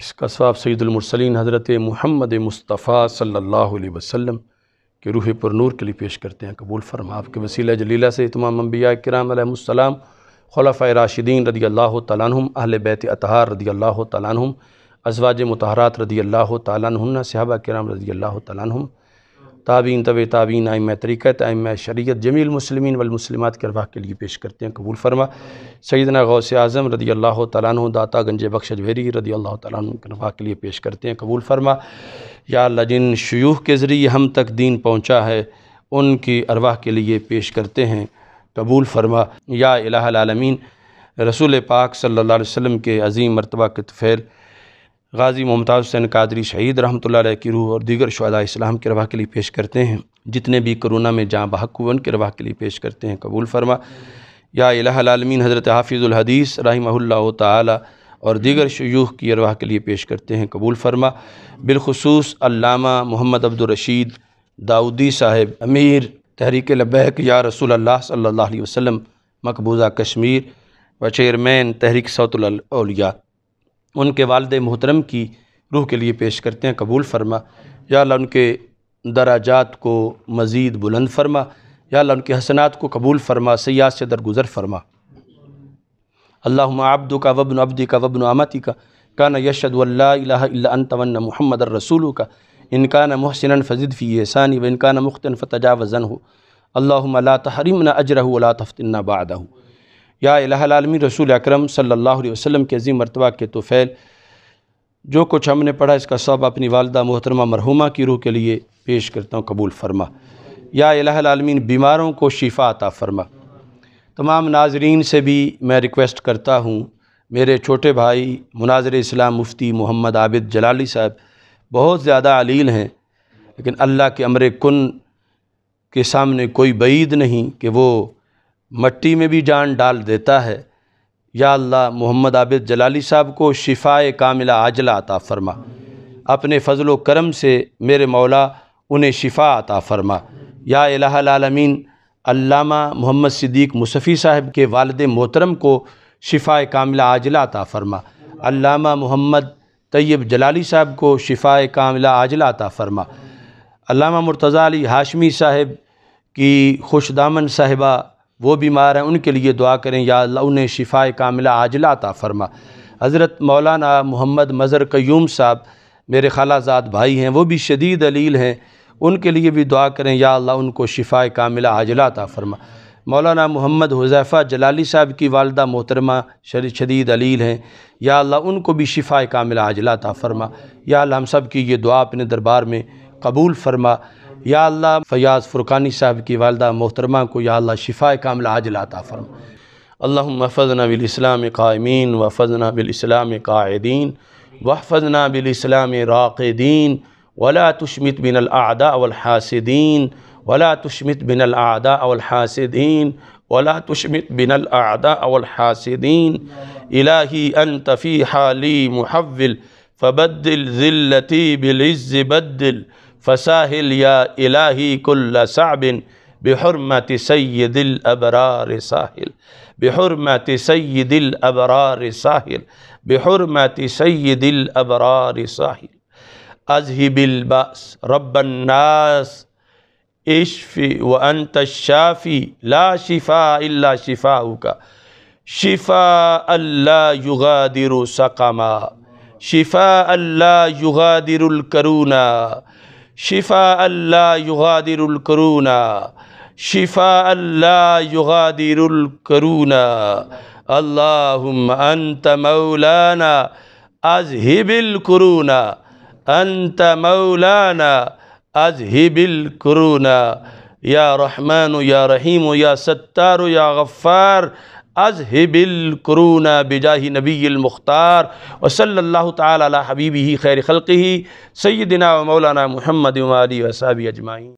इसका सवाब सईदुलमरसलिन हज़रत महमद मुस्तफ़ा सल्ला वसम कि रूह पर नूर के लिए पेश करते हैं कबूल फरमा आपके वसीला जलीला से तमाम अम्बिया कराम खलफ़ राशिदीन रदी अल्लाह तम अहल बैत अतहार रदी अल्लाह तम अजवाज मतहरात रदी अल्लाह तन सिहबा कराम रदी अल्लाह तम ताबीन तब ताबीन आयम तरीक़त आयम शरीत जमील मुसलमिन वलमसलिमत के अरवाह के लिए पेश करते हैं कबूल फरमा सैदना गौस आज़म रदी अल्लाह तन दाता गंजे बख्श जवेरी रदी अल्लाह तुम के अरवाह के लिए पेश करते हैं कबूल फरमा या अल्लाह जिन शयूह के ज़रिए हम तक दीन पहुँचा है उनकी अरवाह के लिए पेश करते हैं कबूल फरमा या इलामीन रसूल पाक सल्ला वसम के अजीम मरतबा के तफ़ैल गाज़ी मुमताज़ हुसैन कादरी शहीद रहमत की रूह और दीगर शदा इस्लाम के रवा के लिए पेश करते हैं जितने भी कोरोना में जहाँ बहक हुए उनके रवा के लिए पेश करते हैं कबूल फरमा या इलामीन हज़रत हाफिज़ुल हदीस रही तला और दीगर शयूह की अरवाह के लिए पेश करते हैं कबूल फरमा बिलखसूस अल्लामा मोहम्मद अब्दुलरशीद दाऊदी साहेब अमीर तहरीक लबैक या रसूल अल्लाह सल्लल्लाहु अलैहि वसल्लम मकबूजा कश्मीर व चेयरमैन तहरीक सौतलिया उनके वालद मोहतरम की रूह के लिए पेश करते हैं कबूल फरमा या अल्लाह उनके दराजात को मज़ीद बुलंद फरमा या अल्लाह उनके हसनात को कबूल फरमा सयाह से दरगुजर फरमा अल्लाह अब्दू का वबन अब्दी का वबन आमती का कान यशदल्लान महमद रसूल का इनका न महसिन फ़जिद फ़ी एसानी व इनका न मुख्तन वज़न हो अल्लाम ला तहरिम न अजर वला तफ्तना बाद या इलामी रसूल अक्रम सल्ला वसम के अज़ीम मरतबा के तो फ़ैल जो कुछ हमने पढ़ा इसका सब अपनी वालदा मोहतरमा मरहुमा की रूह के लिए पेश करता हूँ कबूल फरमा या इलामीन बीमारों को शिफा आता फरमा तमाम नाजरीन से भी मैं रिक्वेस्ट करता हूँ मेरे छोटे भाई मुनाजर इस्लाम मुफ्ती मोहम्मद आबिद जलाली साहब बहुत ज़्यादा अलील हैं लेकिन अल्लाह के अमर कन के सामने कोई बैद नहीं कि वो मट्टी में भी जान डाल देता है या अल्लाह मोहम्मद आबिद जलाली साहब को शिफाए कामिला आजला अता फ़रमा अपने फ़जल करम से मेरे मौला उन्हें शिफा अता फ़र्मा या अलामीन अल्लामा मोहम्मद सिद्दीक मुसफ़ी साहब के वालद मोहतरम को शिफा कामिला आजला अता फ़रमा अल्लामा मोहम्मद तैयब जलाली साहब को शिफा कामिला आजला अता फ़रमा अल्लामा मुर्तज़ा अली हाशमी साहब की खुश दामन साहिबा वो बीमार हैं उनके लिए दुआ करें या अल्लाह उन्हें शिफा कामिला आजला अता फ़रमा हज़रत मौलाना मोहम्मद मज़र क्यूम साहब मेरे खालाजाद भाई हैं वो भी शदीद अलील हैं उनके लिए भी दुआ करें या अल्लाह उनको शिफा कामिला आजला ता फरमा मौलाना मोहम्मद हुजैफ़ा जलाली साहब की वालदा मोहतरमा शर शदीद अलील हैं या अल्लाह उनको भी शिफा कामिला आजला ता फरमा या अल्लाह हम सब की ये दुआ अपने दरबार में कबूल फरमा या अल्लाह फयाज़ फ़ुरकानी साहब की वालदा मोहतरमा को या अल्लाह शिफा कामिला आजला ता फरमा अल्लाम फ़ज़ना बिलस्लाम कायमीन व फ़ज़ना बिलस्लाम कायदीन वफ़ज़ना बिलस्लाम राक़दीन ولا تشمت من الأعداء والحاسدين ولا تشمت من الأعداء والحاسدين ولا تشمت من الأعداء والحاسدين إلهي أنت في حالي محفل فبدل ذلتي بالعز بدل فساهل يا إلهي كل سعب بحرمة سيد الأبرار ساهل بحرمة سيد الأبرار ساهل بحرمة سيد الأبرار ساهل أذهب البأس رب الناس اشفي وأنت الشافي لا شفاء إلا شفاؤك شفاء لا يغادر سقما شفاء لا يغادر الكرونا شفاء لا يغادر الكرونا شفاء لا يغادر الكرونا اللهم أنت مولانا أذهب الكرونا अंत मौलाना अज ही बिल करूना या रहमान या रहीम या सत्तार या गफ़ार अज ही बिल करूना बिजाही नबी मुख्तार वसल्ला तबीबी खैर खलक़ी सैदिना मौलाना महमद वाली वसाबी अजमाई